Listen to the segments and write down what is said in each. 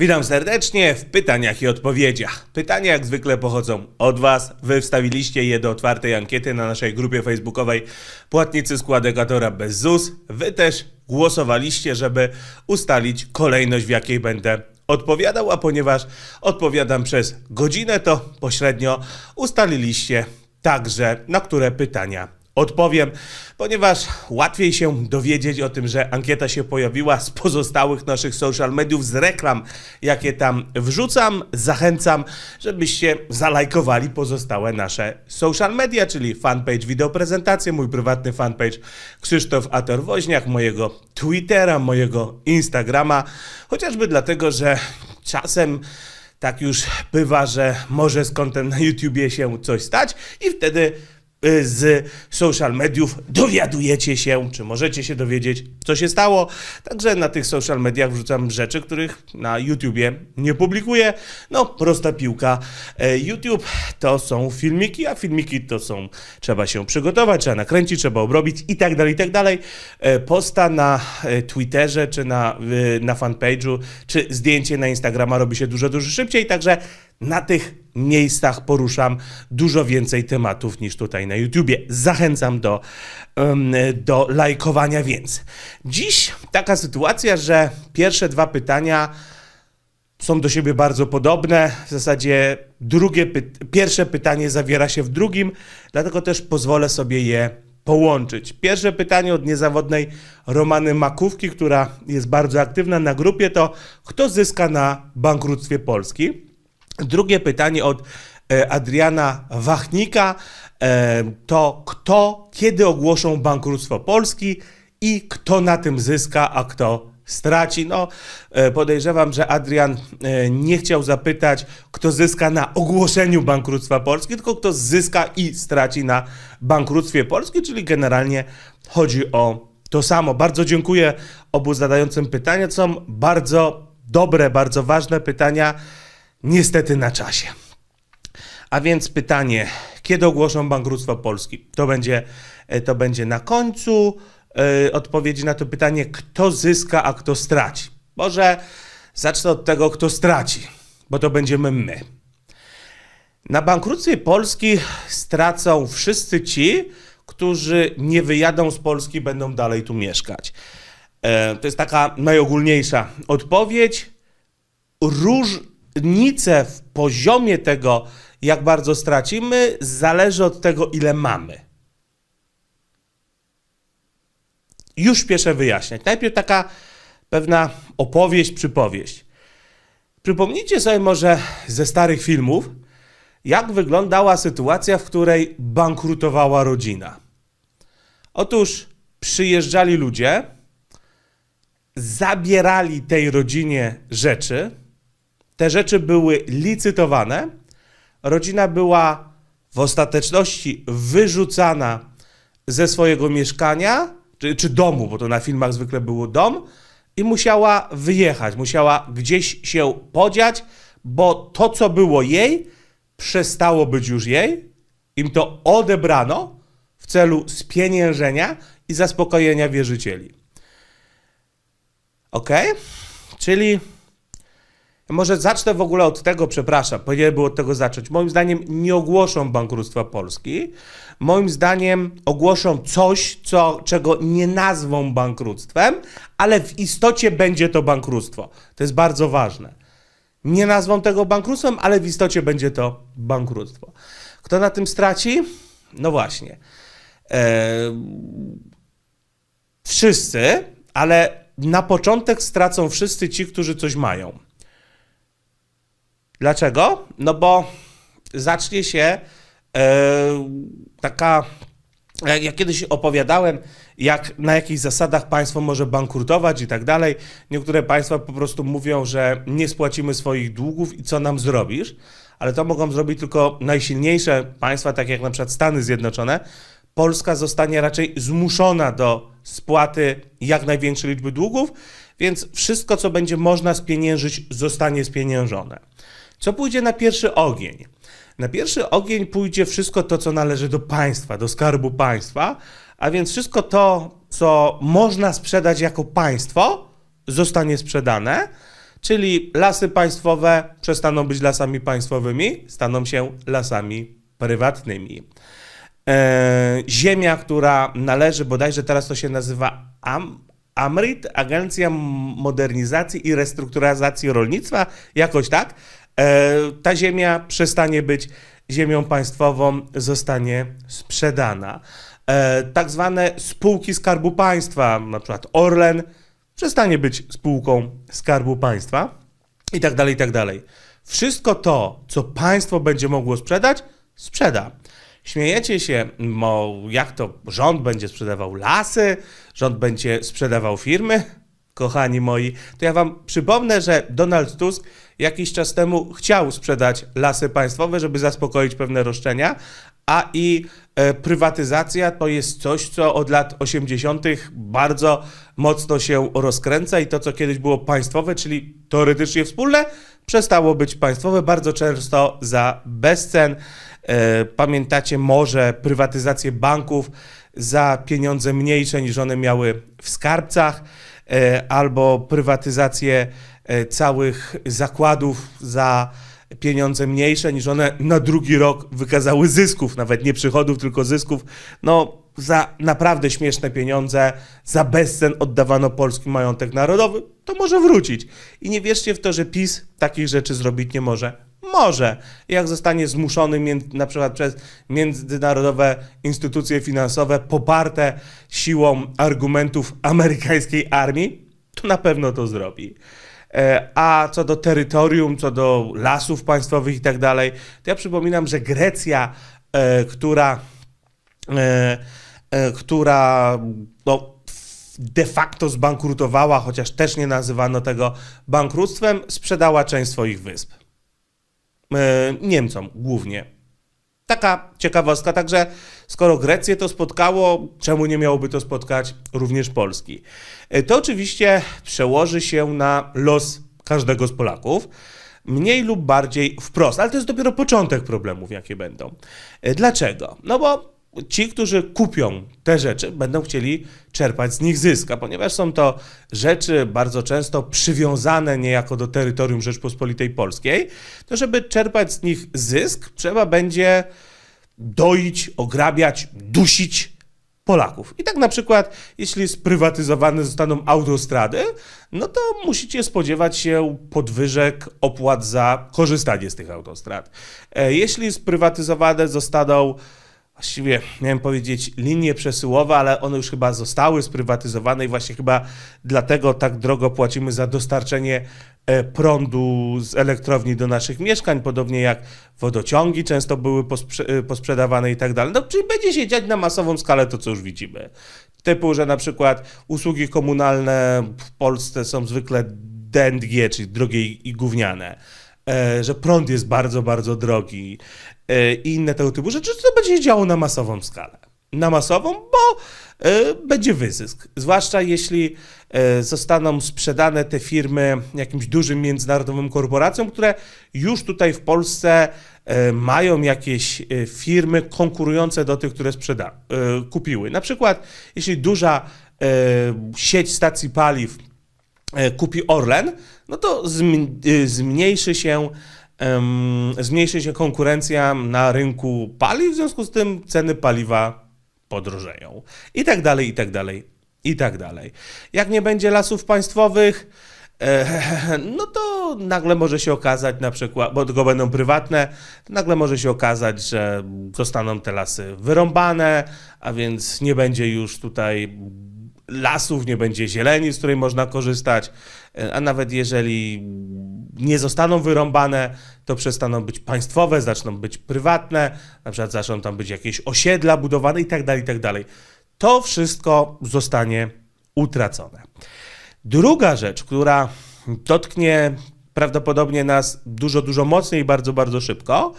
Witam serdecznie w pytaniach i odpowiedziach. Pytania jak zwykle pochodzą od Was. Wy wstawiliście je do otwartej ankiety na naszej grupie facebookowej Płatnicy Składekatora bez ZUS. Wy też głosowaliście, żeby ustalić kolejność, w jakiej będę odpowiadał, a ponieważ odpowiadam przez godzinę, to pośrednio ustaliliście także, na które pytania odpowiem, ponieważ łatwiej się dowiedzieć o tym, że ankieta się pojawiła z pozostałych naszych social mediów, z reklam, jakie tam wrzucam. Zachęcam, żebyście zalajkowali pozostałe nasze social media, czyli fanpage wideoprezentacje, mój prywatny fanpage Krzysztof Ator Woźniak, mojego Twittera, mojego Instagrama, chociażby dlatego, że czasem tak już bywa, że może z kontem na YouTubie się coś stać i wtedy Y, z social mediów dowiadujecie się, czy możecie się dowiedzieć, co się stało. Także na tych social mediach wrzucam rzeczy, których na YouTubie nie publikuję. No, prosta piłka. Y, YouTube to są filmiki, a filmiki to są, trzeba się przygotować, trzeba nakręcić, trzeba obrobić i tak dalej, i tak dalej. Y, posta na Twitterze, czy na, na fanpage'u, czy zdjęcie na Instagrama robi się dużo, dużo szybciej, także na tych miejscach poruszam dużo więcej tematów niż tutaj na YouTubie. Zachęcam do, do lajkowania więc. Dziś taka sytuacja, że pierwsze dwa pytania są do siebie bardzo podobne. W zasadzie drugie py- pierwsze pytanie zawiera się w drugim, dlatego też pozwolę sobie je połączyć. Pierwsze pytanie od niezawodnej Romany Makówki, która jest bardzo aktywna na grupie, to kto zyska na bankructwie Polski? Drugie pytanie od e, Adriana Wachnika e, to kto, kiedy ogłoszą bankructwo Polski i kto na tym zyska, a kto straci. No, e, podejrzewam, że Adrian nie chciał zapytać, kto zyska na ogłoszeniu bankructwa Polski, tylko kto zyska i straci na bankructwie Polski, czyli generalnie chodzi o to samo. Bardzo dziękuję obu zadającym pytania, to są bardzo dobre, bardzo ważne pytania niestety na czasie. A więc pytanie, kiedy ogłoszą bankructwo Polski? To będzie, e, to będzie na końcu yy, odpowiedzi na to pytanie, kto zyska, a kto straci. Może zacznę od tego, kto straci, bo to będziemy my. Na bankructwie Polski stracą wszyscy ci, którzy nie wyjadą z Polski, będą dalej tu mieszkać. E, to jest taka najogólniejsza odpowiedź. Róż, różnicę w poziomie tego, jak bardzo stracimy, zależy od tego, ile mamy. Już pierwsze wyjaśniać. Najpierw taka pewna opowieść, przypowieść. Przypomnijcie sobie może ze starych filmów, jak wyglądała sytuacja, w której bankrutowała rodzina. Otóż przyjeżdżali ludzie, zabierali tej rodzinie rzeczy, te rzeczy były licytowane, rodzina była w ostateczności wyrzucana ze swojego mieszkania czy, czy domu, bo to na filmach zwykle było dom, i musiała wyjechać, musiała gdzieś się podziać, bo to, co było jej, przestało być już jej, im to odebrano w celu spieniężenia i zaspokojenia wierzycieli. Ok? Czyli może zacznę w ogóle od tego, przepraszam, powinienem było od tego zacząć. Moim zdaniem nie ogłoszą bankructwa Polski. Moim zdaniem ogłoszą coś, co, czego nie nazwą bankructwem, ale w istocie będzie to bankructwo. To jest bardzo ważne. Nie nazwą tego bankructwem, ale w istocie będzie to bankructwo. Kto na tym straci? No właśnie. Eee, wszyscy, ale na początek stracą wszyscy ci, którzy coś mają. Dlaczego? No bo zacznie się e, taka. E, ja kiedyś opowiadałem, jak na jakich zasadach państwo może bankrutować i tak dalej. Niektóre państwa po prostu mówią, że nie spłacimy swoich długów i co nam zrobisz, ale to mogą zrobić tylko najsilniejsze państwa, takie jak na przykład Stany Zjednoczone. Polska zostanie raczej zmuszona do spłaty jak największej liczby długów, więc wszystko, co będzie można spieniężyć, zostanie spieniężone. Co pójdzie na pierwszy ogień? Na pierwszy ogień pójdzie wszystko to, co należy do państwa, do skarbu państwa, a więc wszystko to, co można sprzedać jako państwo, zostanie sprzedane, czyli lasy państwowe przestaną być lasami państwowymi, staną się lasami prywatnymi. E, ziemia, która należy, bodajże teraz to się nazywa Am AMRIT, Agencja Modernizacji i Restrukturyzacji Rolnictwa, jakoś tak, E, ta ziemia przestanie być ziemią państwową, zostanie sprzedana. E, tak zwane spółki Skarbu Państwa, na przykład Orlen, przestanie być spółką Skarbu Państwa i tak dalej, i tak dalej. Wszystko to, co państwo będzie mogło sprzedać, sprzeda. Śmiejecie się, bo jak to rząd będzie sprzedawał lasy, rząd będzie sprzedawał firmy? kochani moi, to ja wam przypomnę, że Donald Tusk jakiś czas temu chciał sprzedać lasy państwowe, żeby zaspokoić pewne roszczenia, a i e, prywatyzacja to jest coś, co od lat 80. bardzo mocno się rozkręca i to, co kiedyś było państwowe, czyli teoretycznie wspólne, przestało być państwowe bardzo często za bezcen. E, pamiętacie może prywatyzację banków za pieniądze mniejsze niż one miały w skarbcach. E, albo prywatyzację e, całych zakładów za pieniądze mniejsze niż one na drugi rok wykazały zysków, nawet nie przychodów, tylko zysków. No, za naprawdę śmieszne pieniądze, za bezcen oddawano polski majątek narodowy, to może wrócić. I nie wierzcie w to, że PiS takich rzeczy zrobić nie może. Może, jak zostanie zmuszony między, na przykład przez międzynarodowe instytucje finansowe poparte siłą argumentów amerykańskiej armii, to na pewno to zrobi. E, a co do terytorium, co do lasów państwowych i tak dalej, to ja przypominam, że Grecja, e, która, e, która no, de facto zbankrutowała, chociaż też nie nazywano tego bankructwem, sprzedała część swoich wysp. E, Niemcom głównie. Taka ciekawostka, także skoro Grecję to spotkało, czemu nie miałoby to spotkać również Polski? E, to oczywiście przełoży się na los każdego z Polaków mniej lub bardziej wprost, ale to jest dopiero początek problemów, jakie będą. E, dlaczego? No bo ci, którzy kupią te rzeczy, będą chcieli czerpać z nich zyska, ponieważ są to rzeczy bardzo często przywiązane niejako do terytorium Rzeczpospolitej Polskiej, to żeby czerpać z nich zysk, trzeba będzie doić, ograbiać, dusić Polaków. I tak na przykład, jeśli sprywatyzowane zostaną autostrady, no to musicie spodziewać się podwyżek opłat za korzystanie z tych autostrad. E, jeśli sprywatyzowane zostaną właściwie miałem powiedzieć linie przesyłowe, ale one już chyba zostały sprywatyzowane i właśnie chyba dlatego tak drogo płacimy za dostarczenie e, prądu z elektrowni do naszych mieszkań, podobnie jak wodociągi często były e, posprzedawane i tak dalej. No, czyli będzie się dziać na masową skalę to, co już widzimy. Typu, że na przykład usługi komunalne w Polsce są zwykle DNG, czyli drogie i gówniane E, że prąd jest bardzo, bardzo drogi e, i inne tego typu rzeczy, to będzie się działo na masową skalę. Na masową, bo e, będzie wyzysk. Zwłaszcza jeśli zostaną sprzedane te firmy jakimś dużym międzynarodowym korporacjom, które już tutaj w Polsce mają jakieś firmy konkurujące do tych, które sprzeda, kupiły. Na przykład, jeśli duża sieć stacji paliw E, kupi Orlen, no to y, zmniejszy się zmniejszy się konkurencja na rynku paliw, w związku z tym ceny paliwa podrożeją. I tak dalej, i tak dalej, i tak dalej. Jak nie będzie lasów państwowych, e, no to nagle może się okazać na przykład, bo tylko będą prywatne, nagle może się okazać, że zostaną te lasy wyrąbane, a więc nie będzie już tutaj lasów, nie będzie zieleni, z której można korzystać, e, a nawet jeżeli nie zostaną wyrąbane, to przestaną być państwowe, zaczną być prywatne, na przykład zaczną tam być jakieś osiedla budowane itd., tak itd. Tak to wszystko zostanie utracone. Druga rzecz, która dotknie prawdopodobnie nas dużo, dużo mocniej i bardzo, bardzo szybko,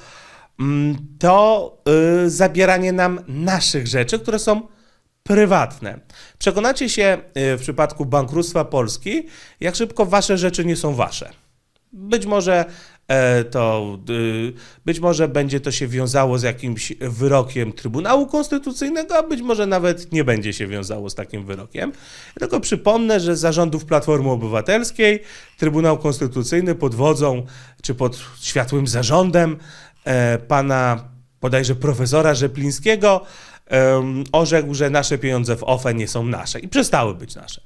mm, to y, zabieranie nam naszych rzeczy, które są prywatne. Przekonacie się y, w przypadku bankructwa Polski, jak szybko wasze rzeczy nie są wasze. Być może e, to y, być może będzie to się wiązało z jakimś wyrokiem Trybunału Konstytucyjnego, a być może nawet nie będzie się wiązało z takim wyrokiem. Tylko przypomnę, że zarządów Platformy Obywatelskiej Trybunał Konstytucyjny pod wodzą czy pod światłym zarządem e, pana bodajże profesora Rzeplińskiego um, orzekł, że nasze pieniądze w OFE nie są nasze i przestały być nasze.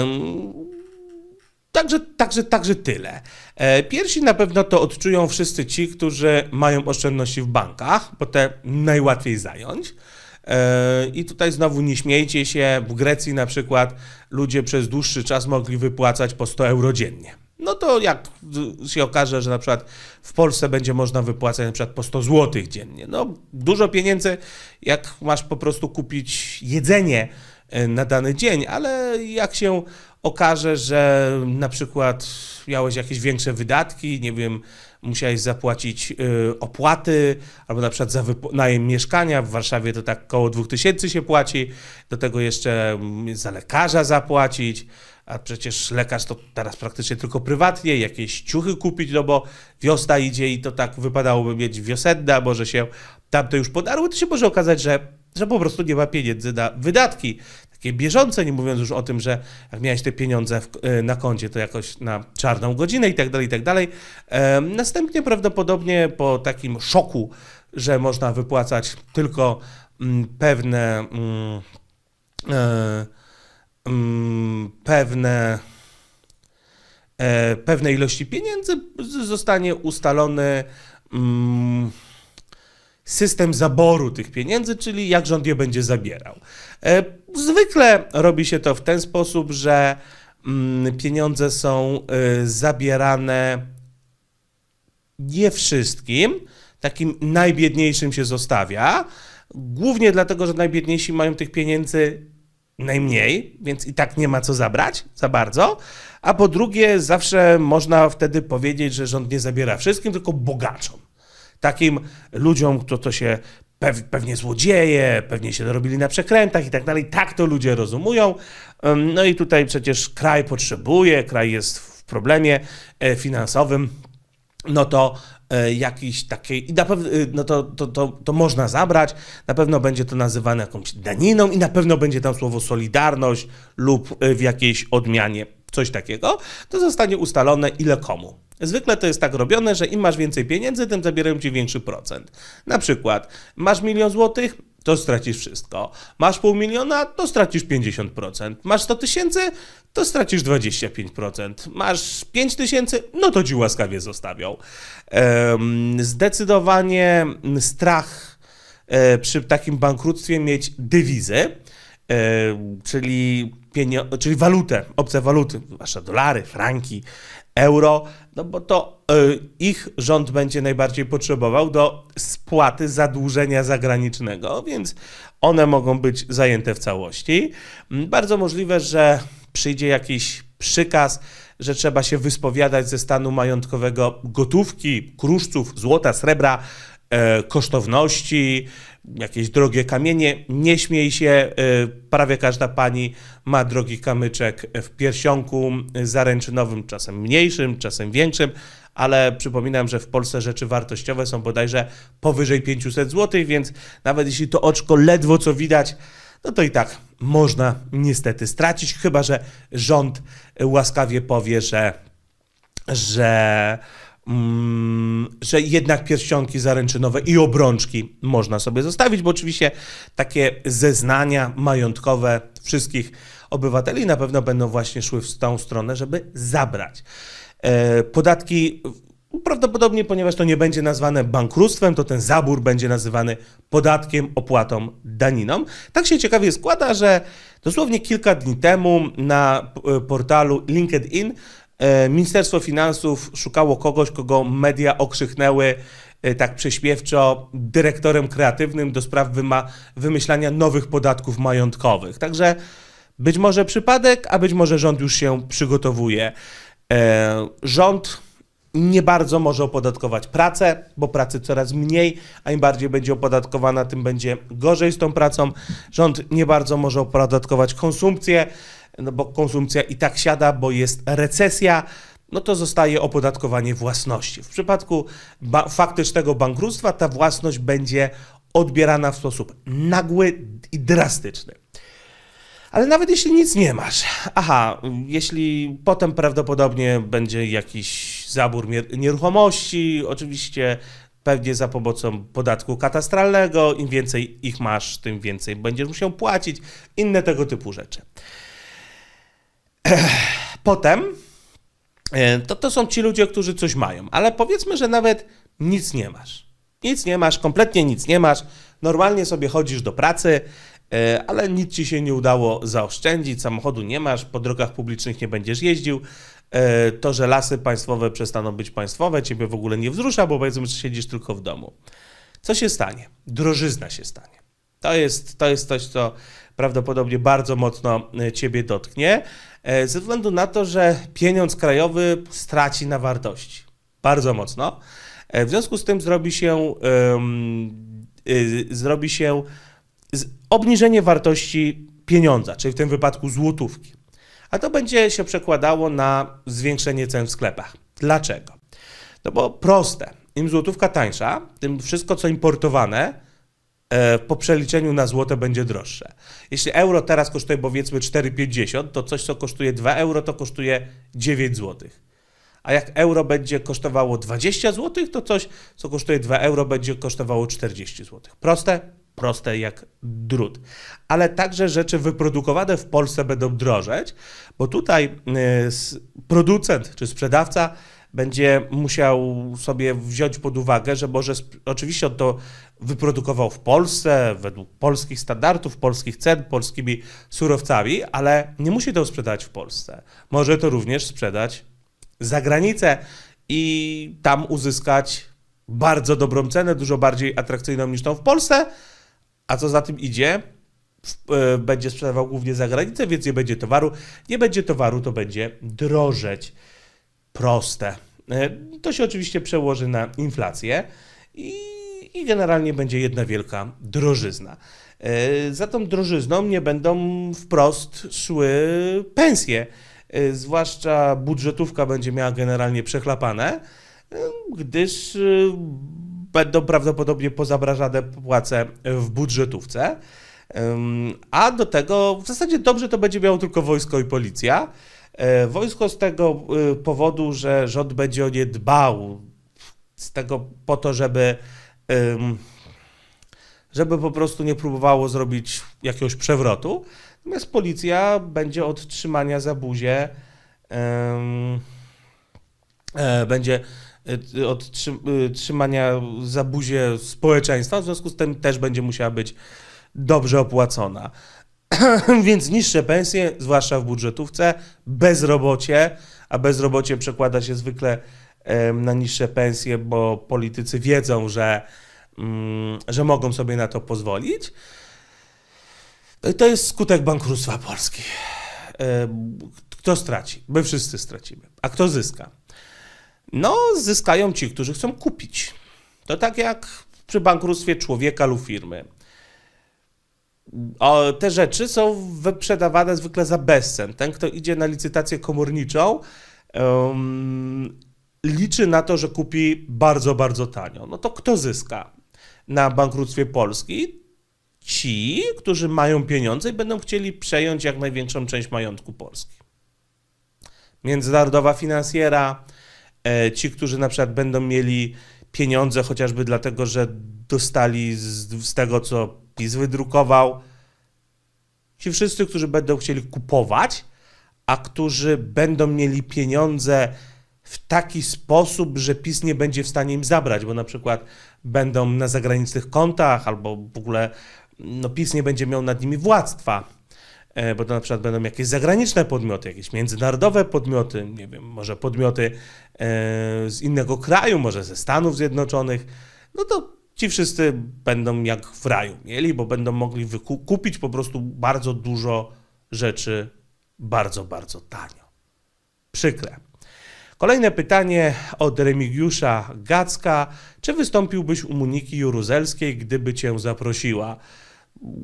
Um, Także, także, także tyle. E, Pierwsi na pewno to odczują wszyscy ci, którzy mają oszczędności w bankach, bo te najłatwiej zająć. E, I tutaj znowu nie śmiejcie się, w Grecji na przykład ludzie przez dłuższy czas mogli wypłacać po 100 euro dziennie. No to jak się okaże, że na przykład w Polsce będzie można wypłacać na przykład po 100 zł dziennie. No dużo pieniędzy, jak masz po prostu kupić jedzenie e, na dany dzień, ale jak się okaże, że na przykład miałeś jakieś większe wydatki, nie wiem, musiałeś zapłacić y, opłaty, albo na przykład za najem mieszkania. W Warszawie to tak około 2000 się płaci, do tego jeszcze mm, za lekarza zapłacić, a przecież lekarz to teraz praktycznie tylko prywatnie, jakieś ciuchy kupić, no bo wiosna idzie i to tak wypadałoby mieć wiosenne, a może się tamto już podarły, to się może okazać, że że po prostu nie ma pieniędzy na wydatki takie bieżące, nie mówiąc już o tym, że jak miałeś te pieniądze w, e, na koncie, to jakoś na czarną godzinę i tak dalej, i tak dalej. Następnie prawdopodobnie po takim szoku, że można wypłacać tylko mm, pewne mm, e, mm, pewne e, pewne ilości pieniędzy zostanie ustalony system zaboru tych pieniędzy, czyli jak rząd je będzie zabierał. E, zwykle robi się to w ten sposób, że mm, pieniądze są y, zabierane nie wszystkim, takim najbiedniejszym się zostawia, głównie dlatego, że najbiedniejsi mają tych pieniędzy najmniej, więc i tak nie ma co zabrać za bardzo. A po drugie, zawsze można wtedy powiedzieć, że rząd nie zabiera wszystkim, tylko bogaczom takim ludziom, kto to się pewnie złodzieje, pewnie się dorobili na przekrętach i tak dalej. Tak to ludzie rozumują. No i tutaj przecież kraj potrzebuje, kraj jest w problemie e, finansowym. No to e, jakiś takiej, i na pewno, y, no to, to, to, to można zabrać, na pewno będzie to nazywane jakąś daniną i na pewno będzie tam słowo solidarność lub y, w jakiejś odmianie coś takiego, to zostanie ustalone ile komu. Zwykle to jest tak robione, że im masz więcej pieniędzy, tym zabierają ci większy procent. Na przykład masz milion złotych, to stracisz wszystko. Masz pół miliona, to stracisz 50%. Masz 100 tysięcy, to stracisz 25%. Masz 5 tysięcy, no to ci łaskawie zostawią. Zdecydowanie strach e, przy takim bankructwie mieć dewizy, E, czyli, pienio- czyli walutę, obce waluty, zwłaszcza dolary, franki, euro, no bo to e, ich rząd będzie najbardziej potrzebował do spłaty zadłużenia zagranicznego, więc one mogą być zajęte w całości. Mm, bardzo możliwe, że przyjdzie jakiś przykaz, że trzeba się wyspowiadać ze stanu majątkowego gotówki, kruszców, złota, srebra E, kosztowności, jakieś drogie kamienie. Nie śmiej się, e, prawie każda pani ma drogi kamyczek w piersionku e, zaręczynowym, czasem mniejszym, czasem większym, ale przypominam, że w Polsce rzeczy wartościowe są bodajże powyżej 500 zł, więc nawet jeśli to oczko ledwo co widać, no to i tak można niestety stracić, chyba że rząd łaskawie powie, że, że Mm, że jednak pierścionki zaręczynowe i obrączki można sobie zostawić, bo oczywiście takie zeznania majątkowe wszystkich obywateli na pewno będą właśnie szły w tą stronę, żeby zabrać. E, podatki prawdopodobnie, ponieważ to nie będzie nazwane bankructwem, to ten zabór będzie nazywany podatkiem, opłatą, daniną. Tak się ciekawie składa, że dosłownie kilka dni temu na portalu LinkedIn E, Ministerstwo Finansów szukało kogoś, kogo media okrzyknęły e, tak prześmiewczo dyrektorem kreatywnym do spraw wymyślania nowych podatków majątkowych. Także być może przypadek, a być może rząd już się przygotowuje. E, rząd nie bardzo może opodatkować pracę, bo pracy coraz mniej, a im bardziej będzie opodatkowana, tym będzie gorzej z tą pracą. Rząd nie bardzo może opodatkować konsumpcję, no bo konsumpcja i tak siada, bo jest recesja, no to zostaje opodatkowanie własności. W przypadku ba faktycznego bankructwa ta własność będzie odbierana w sposób nagły i drastyczny. Ale nawet jeśli nic nie masz, aha, jeśli potem prawdopodobnie będzie jakiś zabór nieruchomości, oczywiście pewnie za pomocą podatku katastralnego, im więcej ich masz, tym więcej będziesz musiał płacić, inne tego typu rzeczy. Potem e, to, to są ci ludzie, którzy coś mają, ale powiedzmy, że nawet nic nie masz. Nic nie masz, kompletnie nic nie masz. Normalnie sobie chodzisz do pracy, e, ale nic ci się nie udało zaoszczędzić, samochodu nie masz, po drogach publicznych nie będziesz jeździł. E, to, że lasy państwowe przestaną być państwowe, ciebie w ogóle nie wzrusza, bo powiedzmy, że siedzisz tylko w domu. Co się stanie? Drożyzna się stanie. To jest, to jest coś, co prawdopodobnie bardzo mocno e, ciebie dotknie, e, ze względu na to, że pieniądz krajowy straci na wartości. Bardzo mocno. E, w związku z tym zrobi się, zrobi się obniżenie wartości pieniądza, czyli w tym wypadku złotówki. A to będzie się przekładało na zwiększenie cen w sklepach. Dlaczego? No bo proste. Im złotówka tańsza, tym wszystko, co importowane, E, po przeliczeniu na złote będzie droższe. Jeśli euro teraz kosztuje powiedzmy 4,50, to coś co kosztuje 2 euro to kosztuje 9 zł. A jak euro będzie kosztowało 20 zł, to coś co kosztuje 2 euro będzie kosztowało 40 zł. Proste? Proste jak drut. Ale także rzeczy wyprodukowane w Polsce będą drożeć, bo tutaj e, producent czy sprzedawca będzie musiał sobie wziąć pod uwagę, że może oczywiście on to wyprodukował w Polsce według polskich standardów, polskich cen, polskimi surowcami, ale nie musi to sprzedać w Polsce. Może to również sprzedać za granicę i tam uzyskać bardzo dobrą cenę, dużo bardziej atrakcyjną niż tą w Polsce. A co za tym idzie, e, będzie sprzedawał głównie za granicę, więc nie będzie towaru. Nie będzie towaru, to będzie drożeć. Proste. E, to się oczywiście przełoży na inflację i i generalnie będzie jedna wielka drożyzna. E, za tą drożyzną nie będą wprost szły pensje, e, zwłaszcza budżetówka będzie miała generalnie przechlapane, e, gdyż będą prawdopodobnie pozabrażane płace w budżetówce. A do tego w zasadzie dobrze to będzie miało tylko wojsko i policja. Wojsko z tego powodu, że rząd będzie o nie dbał, z tego po to, żeby żeby po prostu nie próbowało zrobić jakiegoś przewrotu. Natomiast policja będzie od trzymania za buzię, e, będzie e, od e, trzymania za buzię społeczeństwa, w związku z tym też będzie musiała być dobrze opłacona. Więc niższe pensje, zwłaszcza w budżetówce, bezrobocie, a bezrobocie przekłada się zwykle na niższe pensje, bo politycy wiedzą, że, mm, że mogą sobie na to pozwolić. No to jest skutek bankructwa Polski. Kto straci? My wszyscy stracimy. A kto zyska? No, zyskają ci, którzy chcą kupić. To tak jak przy bankructwie człowieka lub firmy. O, te rzeczy są wyprzedawane zwykle za bezcen. Ten, kto idzie na licytację komorniczą um, liczy na to, że kupi bardzo, bardzo tanio. No to kto zyska na bankructwie Polski? Ci, którzy mają pieniądze i będą chcieli przejąć jak największą część majątku Polski. Międzynarodowa finansjera, e, ci, którzy na przykład będą mieli pieniądze chociażby dlatego, że dostali z, z tego, co PiS wydrukował. Ci wszyscy, którzy będą chcieli kupować, a którzy będą mieli pieniądze w taki sposób, że PiS nie będzie w stanie im zabrać, bo na przykład będą na zagranicznych kontach albo w ogóle no, PiS nie będzie miał nad nimi władztwa e, bo to na przykład będą jakieś zagraniczne podmioty, jakieś międzynarodowe podmioty, nie wiem, może podmioty e, z innego kraju, może ze Stanów Zjednoczonych, no to ci wszyscy będą jak w raju mieli, bo będą mogli kupić po prostu bardzo dużo rzeczy bardzo, bardzo tanio. Przykre. Kolejne pytanie od Remigiusza Gacka. Czy wystąpiłbyś u Moniki Juruzelskiej, gdyby cię zaprosiła?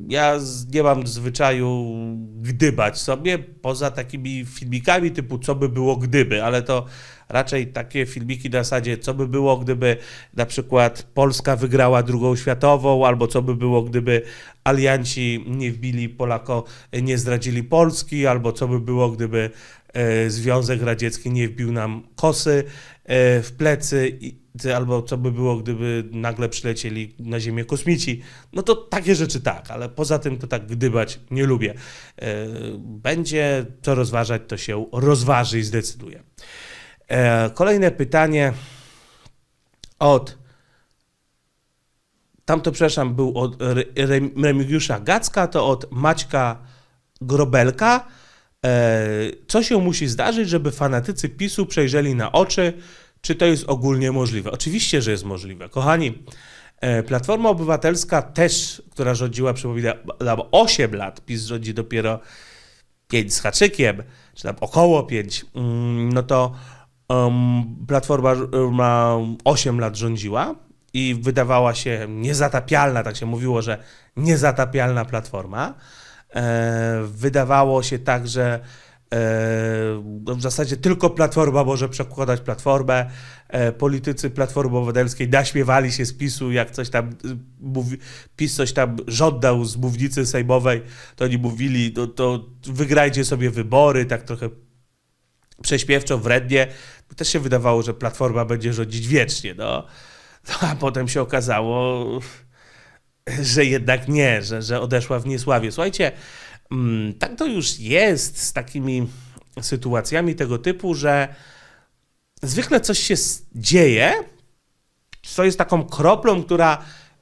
ja nie mam zwyczaju gdybać sobie, poza takimi filmikami typu co by było gdyby, ale to raczej takie filmiki na zasadzie co by było gdyby na przykład Polska wygrała drugą światową, albo co by było gdyby alianci nie wbili Polako, nie zdradzili Polski, albo co by było gdyby e, Związek Radziecki nie wbił nam kosy e, w plecy albo co by było, gdyby nagle przylecieli na Ziemię kosmici. No to takie rzeczy tak, ale poza tym to tak gdybać nie lubię. E, będzie co rozważać, to się rozważy i zdecyduje. E, kolejne pytanie od. Tamto, przepraszam, był od Remigiusza Gacka, to od Maćka Grobelka. E, co się musi zdarzyć, żeby fanatycy PiSu przejrzeli na oczy, czy to jest ogólnie możliwe? Oczywiście, że jest możliwe. Kochani, e, Platforma Obywatelska też, która rządziła, przypominam, 8 lat, PiS rządzi dopiero 5 z haczykiem, czy tam około 5, mm, no to um, Platforma ma 8 lat rządziła i wydawała się niezatapialna, tak się mówiło, że niezatapialna Platforma. E, wydawało się tak, że E, no w zasadzie tylko Platforma może przekładać Platformę. E, politycy Platformy Obywatelskiej naśmiewali się z PiSu, jak coś tam y, mówi, PiS coś tam żądał z mównicy sejmowej, to oni mówili, no to wygrajcie sobie wybory, tak trochę prześmiewczo, wrednie. Też się wydawało, że Platforma będzie rządzić wiecznie, no. no a potem się okazało, że jednak nie, że, że odeszła w niesławie. Słuchajcie, Mm, tak to już jest z takimi sytuacjami tego typu, że zwykle coś się dzieje, co jest taką kroplą, która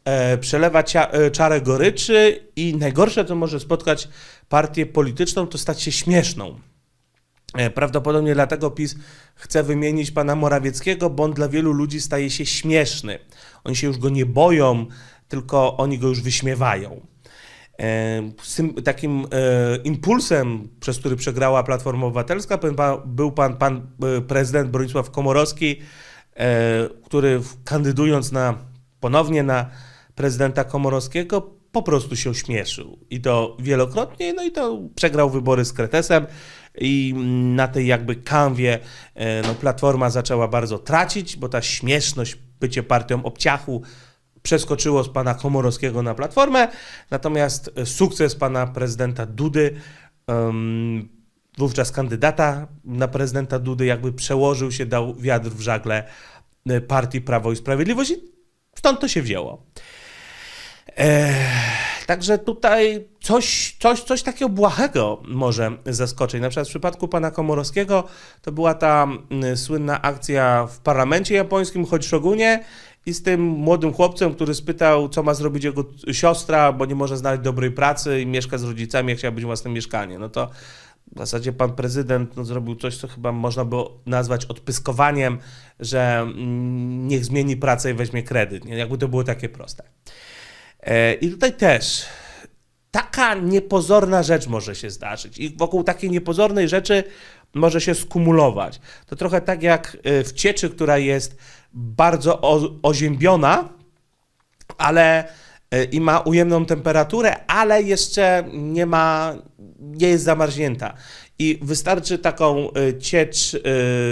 e, przelewa e, czarę goryczy i najgorsze, co może spotkać partię polityczną, to stać się śmieszną. E, prawdopodobnie dlatego PiS chce wymienić pana Morawieckiego, bo on dla wielu ludzi staje się śmieszny. Oni się już go nie boją, tylko oni go już wyśmiewają. E, takim e, impulsem, przez który przegrała Platforma Obywatelska, był pan, pan e, prezydent Bronisław Komorowski, który kandydując na, ponownie na prezydenta Komorowskiego, po prostu się ośmieszył. I to wielokrotnie, no i to przegrał wybory z Kretesem i mm, na tej jakby kanwie no, Platforma zaczęła bardzo tracić, bo ta śmieszność, bycie partią obciachu, przeskoczyło z pana Komorowskiego na platformę, natomiast e, sukces pana prezydenta Dudy, um, wówczas kandydata na prezydenta Dudy, jakby przełożył się, dał wiatr w żagle e, partii Prawo i Sprawiedliwość i stąd to się wzięło. Eee... Także tutaj coś, coś, coś takiego błahego może zaskoczyć. Na przykład w przypadku pana Komorowskiego to była ta słynna akcja w parlamencie japońskim, choć szogunie, i z tym młodym chłopcem, który spytał, co ma zrobić jego siostra, bo nie może znaleźć dobrej pracy i mieszka z rodzicami, a chciał mieć własne mieszkanie. No to w zasadzie pan prezydent no, zrobił coś, co chyba można by nazwać odpyskowaniem, że mm, niech zmieni pracę i weźmie kredyt. Nie? Jakby to było takie proste. E, I tutaj też taka niepozorna rzecz może się zdarzyć i wokół takiej niepozornej rzeczy może się skumulować. To trochę tak jak e, w cieczy, która jest bardzo oziębiona, ale e, i ma ujemną temperaturę, ale jeszcze nie ma, nie jest zamarznięta. I wystarczy taką ciecz,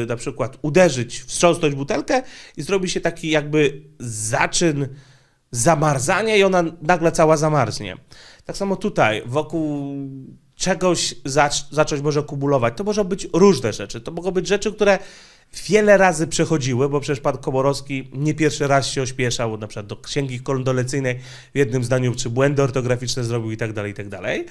na przykład uderzyć, wstrząsnąć butelkę i zrobi się taki jakby zaczyn Zamarzanie i ona nagle cała zamarznie. Tak samo tutaj, wokół czegoś zac zacząć może kumulować. To mogą być różne rzeczy. To mogą być rzeczy, które wiele razy przechodziły, bo przecież pan Komorowski nie pierwszy raz się ośpieszał, na przykład do księgi kondolecyjnej w jednym zdaniu, czy błędy ortograficzne zrobił i tak dalej, i tak dalej.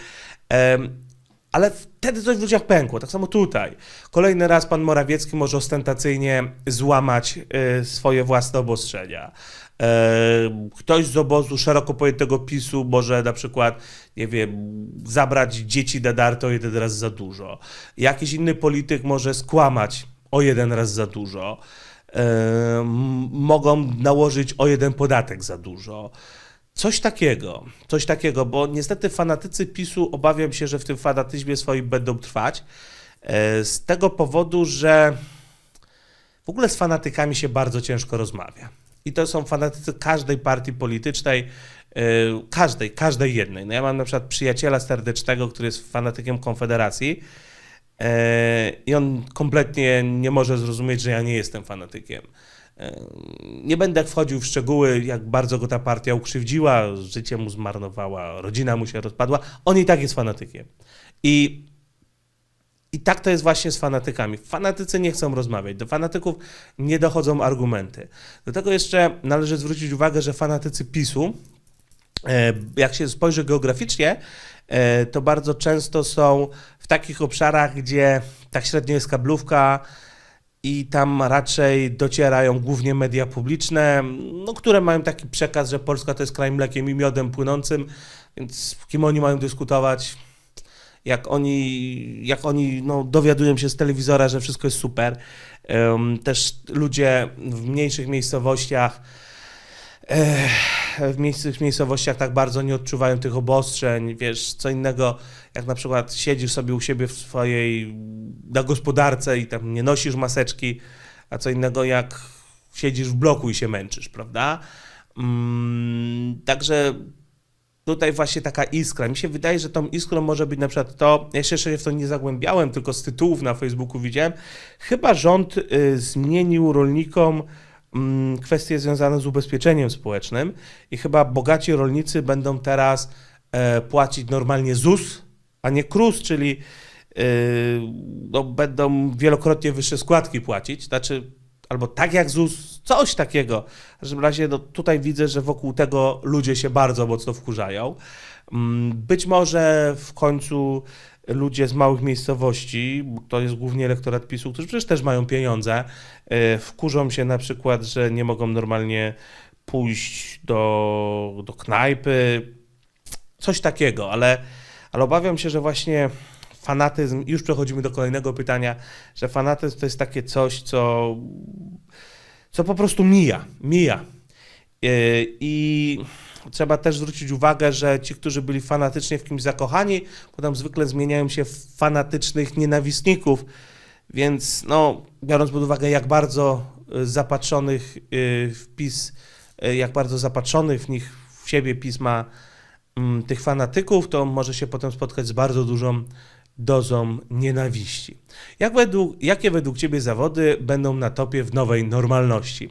Ale wtedy coś w ludziach pękło, tak samo tutaj. Kolejny raz pan Morawiecki może ostentacyjnie złamać y, swoje własne obostrzenia. E, ktoś z obozu szeroko pojętego PiSu może na przykład, nie wiem, zabrać dzieci Dadarto jeden raz za dużo. Jakiś inny polityk może skłamać o jeden raz za dużo. E, mogą nałożyć o jeden podatek za dużo. Coś takiego, coś takiego, bo niestety fanatycy PiSu obawiam się, że w tym fanatyzmie swoim będą trwać. E, z tego powodu, że w ogóle z fanatykami się bardzo ciężko rozmawia. I to są fanatycy każdej partii politycznej, y, każdej, każdej jednej. No ja mam na przykład przyjaciela serdecznego, który jest fanatykiem Konfederacji y, i on kompletnie nie może zrozumieć, że ja nie jestem fanatykiem. Y, nie będę wchodził w szczegóły, jak bardzo go ta partia ukrzywdziła, życie mu zmarnowała, rodzina mu się rozpadła. On i tak jest fanatykiem. I i tak to jest właśnie z fanatykami. Fanatycy nie chcą rozmawiać, do fanatyków nie dochodzą argumenty. Do tego jeszcze należy zwrócić uwagę, że fanatycy PiSu, e, jak się spojrzy geograficznie, e, to bardzo często są w takich obszarach, gdzie tak średnio jest kablówka i tam raczej docierają głównie media publiczne, no, które mają taki przekaz, że Polska to jest kraj mlekiem i miodem płynącym, więc kim oni mają dyskutować? jak oni, jak oni no, dowiadują się z telewizora, że wszystko jest super. Też ludzie w mniejszych miejscowościach eh, w miejscowościach, miejscowościach tak bardzo nie odczuwają tych obostrzeń, wiesz, co innego, jak na przykład siedzisz sobie u siebie w swojej, na gospodarce i tam nie nosisz maseczki, a co innego jak siedzisz w bloku i się męczysz, prawda? Mm, także tutaj właśnie taka iskra. Mi się wydaje, że tą iskrą może być na przykład to, ja się jeszcze w to nie zagłębiałem, tylko z tytułów na Facebooku widziałem, chyba rząd y, zmienił rolnikom mm, kwestie związane z ubezpieczeniem społecznym i chyba bogaci rolnicy będą teraz e, płacić normalnie ZUS, a nie KRUS, czyli y, no, będą wielokrotnie wyższe składki płacić, znaczy albo tak jak ZUS, coś takiego. W każdym razie no, tutaj widzę, że wokół tego ludzie się bardzo mocno wkurzają. Mm, być może w końcu ludzie z małych miejscowości, to jest głównie elektorat PiSu, którzy przecież też mają pieniądze, y, wkurzą się na przykład, że nie mogą normalnie pójść do, do knajpy, coś takiego, ale, ale obawiam się, że właśnie fanatyzm, już przechodzimy do kolejnego pytania, że fanatyzm to jest takie coś, co, co po prostu mija, mija. E, I trzeba też zwrócić uwagę, że ci, którzy byli fanatycznie w kimś zakochani, potem zwykle zmieniają się w fanatycznych nienawistników, więc no, biorąc pod uwagę, jak bardzo e, zapatrzonych e, w PiS, jak bardzo zapatrzonych w nich w siebie pisma mm, tych fanatyków, to może się potem spotkać z bardzo dużą dozą nienawiści. Jak według, jakie według Ciebie zawody będą na topie w nowej normalności?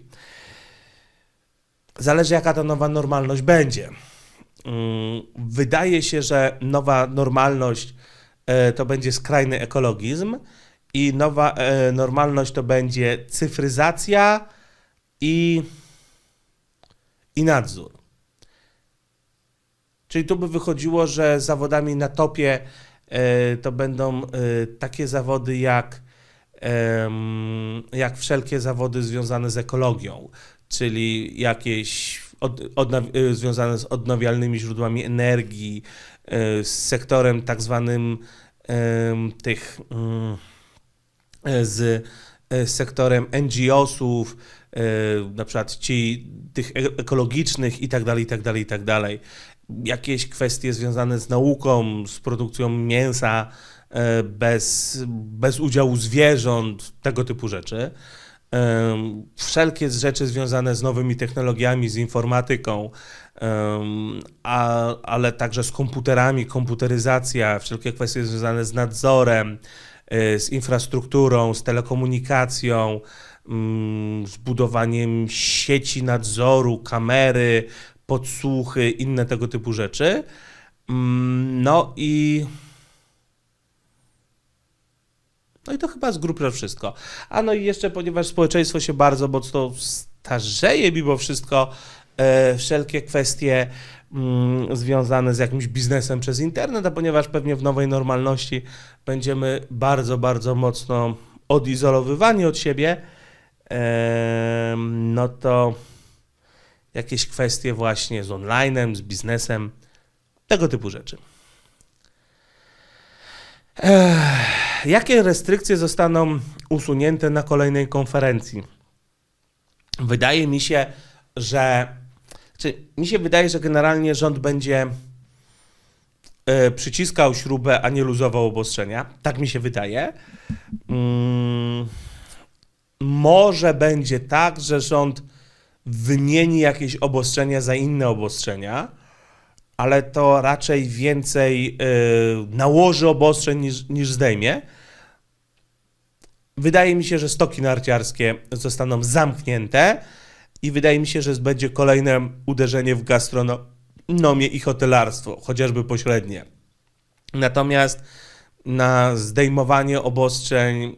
Zależy, jaka ta nowa normalność będzie. Mm, wydaje się, że nowa normalność e, to będzie skrajny ekologizm i nowa e, normalność to będzie cyfryzacja i, i nadzór. Czyli tu by wychodziło, że zawodami na topie E, to będą e, takie zawody jak, jak wszelkie zawody związane z ekologią, czyli jakieś od, e, związane z odnawialnymi źródłami energii, z sektorem tak zwanym tych mm, z, z sektorem NGO-sów, na przykład ci tych ekologicznych i tak dalej, i tak dalej, i tak dalej jakieś kwestie związane z nauką, z produkcją mięsa e, bez, bez udziału zwierząt, tego typu rzeczy. E, wszelkie rzeczy związane z nowymi technologiami, z informatyką, e, a, ale także z komputerami, komputeryzacja, wszelkie kwestie związane z nadzorem, z infrastrukturą, z telekomunikacją, mm, z budowaniem sieci nadzoru, kamery, podsłuchy, inne tego typu rzeczy. Mm, no i. No i to chyba z grupy wszystko. A no i jeszcze, ponieważ społeczeństwo się bardzo mocno starzeje mimo wszystko, e, wszelkie kwestie mm, związane z jakimś biznesem przez internet, a ponieważ pewnie w nowej normalności będziemy bardzo, bardzo mocno odizolowywani od siebie, no to jakieś kwestie właśnie z onlinem, z biznesem, tego typu rzeczy. Ech, jakie restrykcje zostaną usunięte na kolejnej konferencji? Wydaje mi się, że. Czy mi się wydaje, że generalnie rząd będzie y, przyciskał śrubę, a nie luzował obostrzenia. Tak mi się wydaje. Mm, może będzie tak, że rząd wymieni jakieś obostrzenia za inne obostrzenia, ale to raczej więcej yy, nałoży obostrzeń niż, niż zdejmie. Wydaje mi się, że stoki narciarskie zostaną zamknięte i wydaje mi się, że będzie kolejne uderzenie w gastronomię i hotelarstwo, chociażby pośrednie. Natomiast na zdejmowanie obostrzeń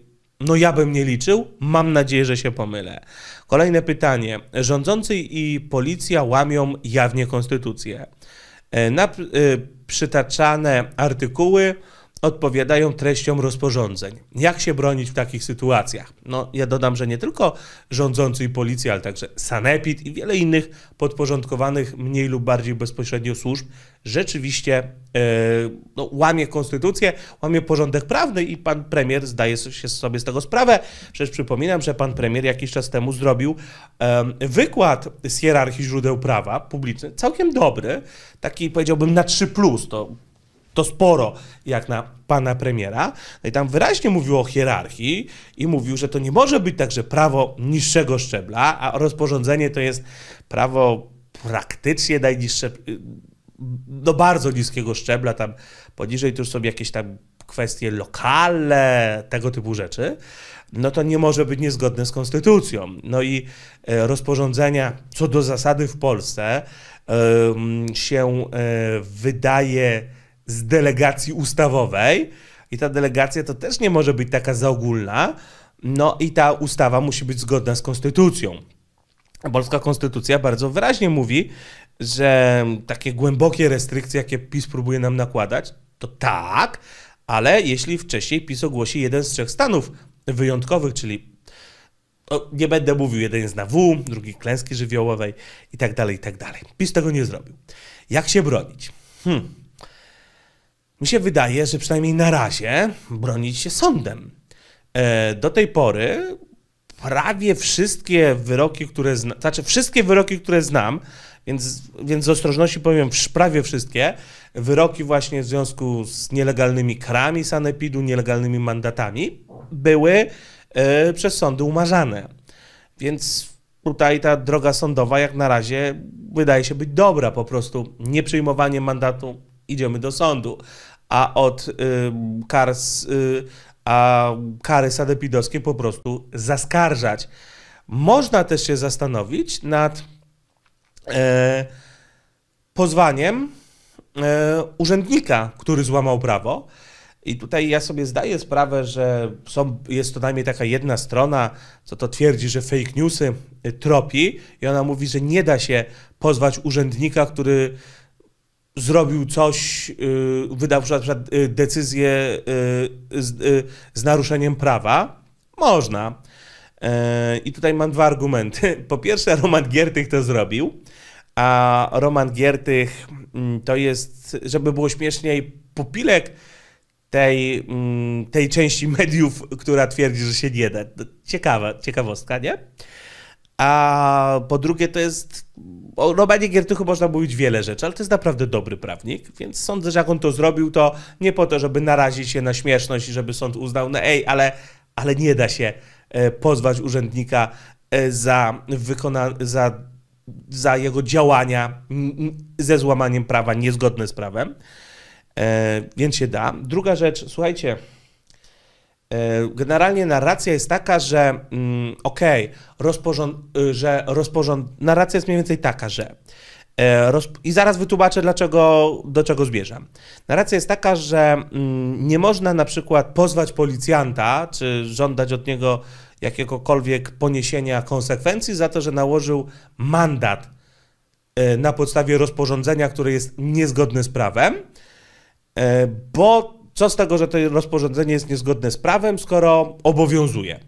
no ja bym nie liczył, mam nadzieję, że się pomylę. Kolejne pytanie. Rządzący i policja łamią jawnie konstytucję. E, Na e, przytaczane artykuły odpowiadają treściom rozporządzeń. Jak się bronić w takich sytuacjach? No, ja dodam, że nie tylko rządzący i policja, ale także sanepid i wiele innych podporządkowanych mniej lub bardziej bezpośrednio służb rzeczywiście yy, no, łamie konstytucję, łamie porządek prawny i pan premier zdaje się sobie z tego sprawę. Przecież przypominam, że pan premier jakiś czas temu zrobił yy, wykład z hierarchii źródeł prawa publicznych, całkiem dobry, taki powiedziałbym na 3+, to to sporo jak na pana premiera. No i tam wyraźnie mówił o hierarchii i mówił, że to nie może być także prawo niższego szczebla, a rozporządzenie to jest prawo praktycznie najniższe, do no bardzo niskiego szczebla, tam poniżej to już są jakieś tam kwestie lokalne, tego typu rzeczy, no to nie może być niezgodne z konstytucją. No i e, rozporządzenia co do zasady w Polsce się e, wydaje z delegacji ustawowej i ta delegacja to też nie może być taka zaogólna, no i ta ustawa musi być zgodna z konstytucją. Polska konstytucja bardzo wyraźnie mówi, że takie głębokie restrykcje, jakie PiS próbuje nam nakładać, to tak, ale jeśli wcześniej PiS ogłosi jeden z trzech stanów wyjątkowych, czyli o, nie będę mówił, jeden jest na W, drugi klęski żywiołowej i tak dalej, i tak dalej. PiS tego nie zrobił. Jak się bronić? Hmm. Mi się wydaje, że przynajmniej na razie bronić się sądem. E, do tej pory prawie wszystkie wyroki, które znam, znaczy wszystkie wyroki, które znam, więc, więc z ostrożności powiem prawie wszystkie, wyroki właśnie w związku z nielegalnymi karami sanepidu, nielegalnymi mandatami, były y, przez sądy umarzane. Więc tutaj ta droga sądowa jak na razie wydaje się być dobra, po prostu nie przyjmowanie mandatu, idziemy do sądu a od y, y, a kary sadepidowskie po prostu zaskarżać. Można też się zastanowić nad e, pozwaniem e, urzędnika, który złamał prawo. I tutaj ja sobie zdaję sprawę, że są, jest to najmniej taka jedna strona, co to twierdzi, że fake newsy tropi, i ona mówi, że nie da się pozwać urzędnika, który zrobił coś, y, wydał na przykład y, decyzję y, z, z naruszeniem prawa? Można. E, I tutaj mam dwa argumenty. Po pierwsze, Roman Giertych to zrobił, a Roman Giertych mm, to jest, żeby było śmieszniej, pupilek tej, mm, tej części mediów, która twierdzi, że się nie da. Ciekawa, ciekawostka, nie? A po drugie, to jest o Robanie no, Giertychu można mówić wiele rzeczy, ale to jest naprawdę dobry prawnik, więc sądzę, że jak on to zrobił, to nie po to, żeby narazić się na śmieszność i żeby sąd uznał, no ej, ale, ale nie da się e, pozwać urzędnika e, za, wykona, za, za jego działania ze złamaniem prawa, niezgodne z prawem, e, więc się da. Druga rzecz, słuchajcie, E, generalnie narracja jest taka, że mm, okej, okay, rozporząd, y, że rozporząd, narracja jest mniej więcej taka, że e, i zaraz wytłumaczę, dlaczego, do czego zmierzam. Narracja jest taka, że mm, nie można na przykład pozwać policjanta, czy żądać od niego jakiegokolwiek poniesienia konsekwencji za to, że nałożył mandat e, na podstawie rozporządzenia, które jest niezgodne z prawem, bo co z tego, że to rozporządzenie jest niezgodne z prawem, skoro obowiązuje?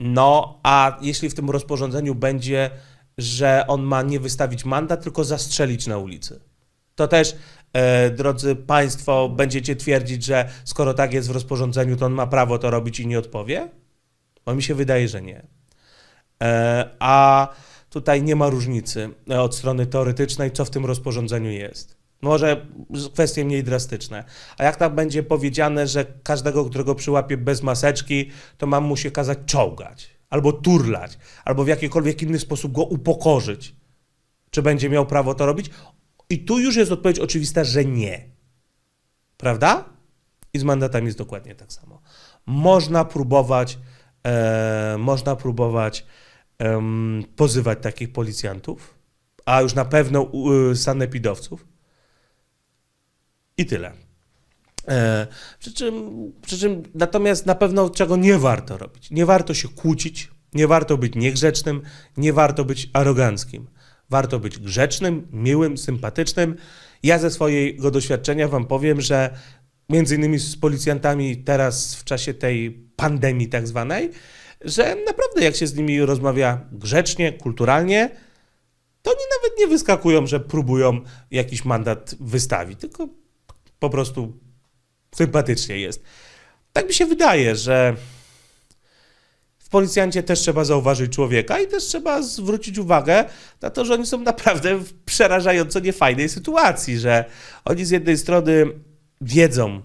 No, a jeśli w tym rozporządzeniu będzie, że on ma nie wystawić mandat, tylko zastrzelić na ulicy, to też, e, drodzy Państwo, będziecie twierdzić, że skoro tak jest w rozporządzeniu, to on ma prawo to robić i nie odpowie? Bo mi się wydaje, że nie. E, a tutaj nie ma różnicy e, od strony teoretycznej, co w tym rozporządzeniu jest. Może kwestie mniej drastyczne. A jak tam będzie powiedziane, że każdego, którego przyłapie bez maseczki, to mam mu się kazać czołgać, albo turlać, albo w jakikolwiek inny sposób go upokorzyć. Czy będzie miał prawo to robić? I tu już jest odpowiedź oczywista, że nie. Prawda? I z mandatami jest dokładnie tak samo. Można próbować, e, można próbować e, pozywać takich policjantów, a już na pewno e, sanepidowców i tyle. E, przy czym, przy czym natomiast na pewno czego nie warto robić. Nie warto się kłócić, nie warto być niegrzecznym, nie warto być aroganckim. Warto być grzecznym, miłym, sympatycznym. Ja ze swojego doświadczenia wam powiem, że między innymi z policjantami teraz w czasie tej pandemii tak zwanej, że naprawdę jak się z nimi rozmawia grzecznie, kulturalnie, to oni nawet nie wyskakują, że próbują jakiś mandat wystawić, tylko po prostu sympatycznie jest. Tak mi się wydaje, że w policjancie też trzeba zauważyć człowieka i też trzeba zwrócić uwagę na to, że oni są naprawdę w przerażająco niefajnej sytuacji, że oni z jednej strony wiedzą,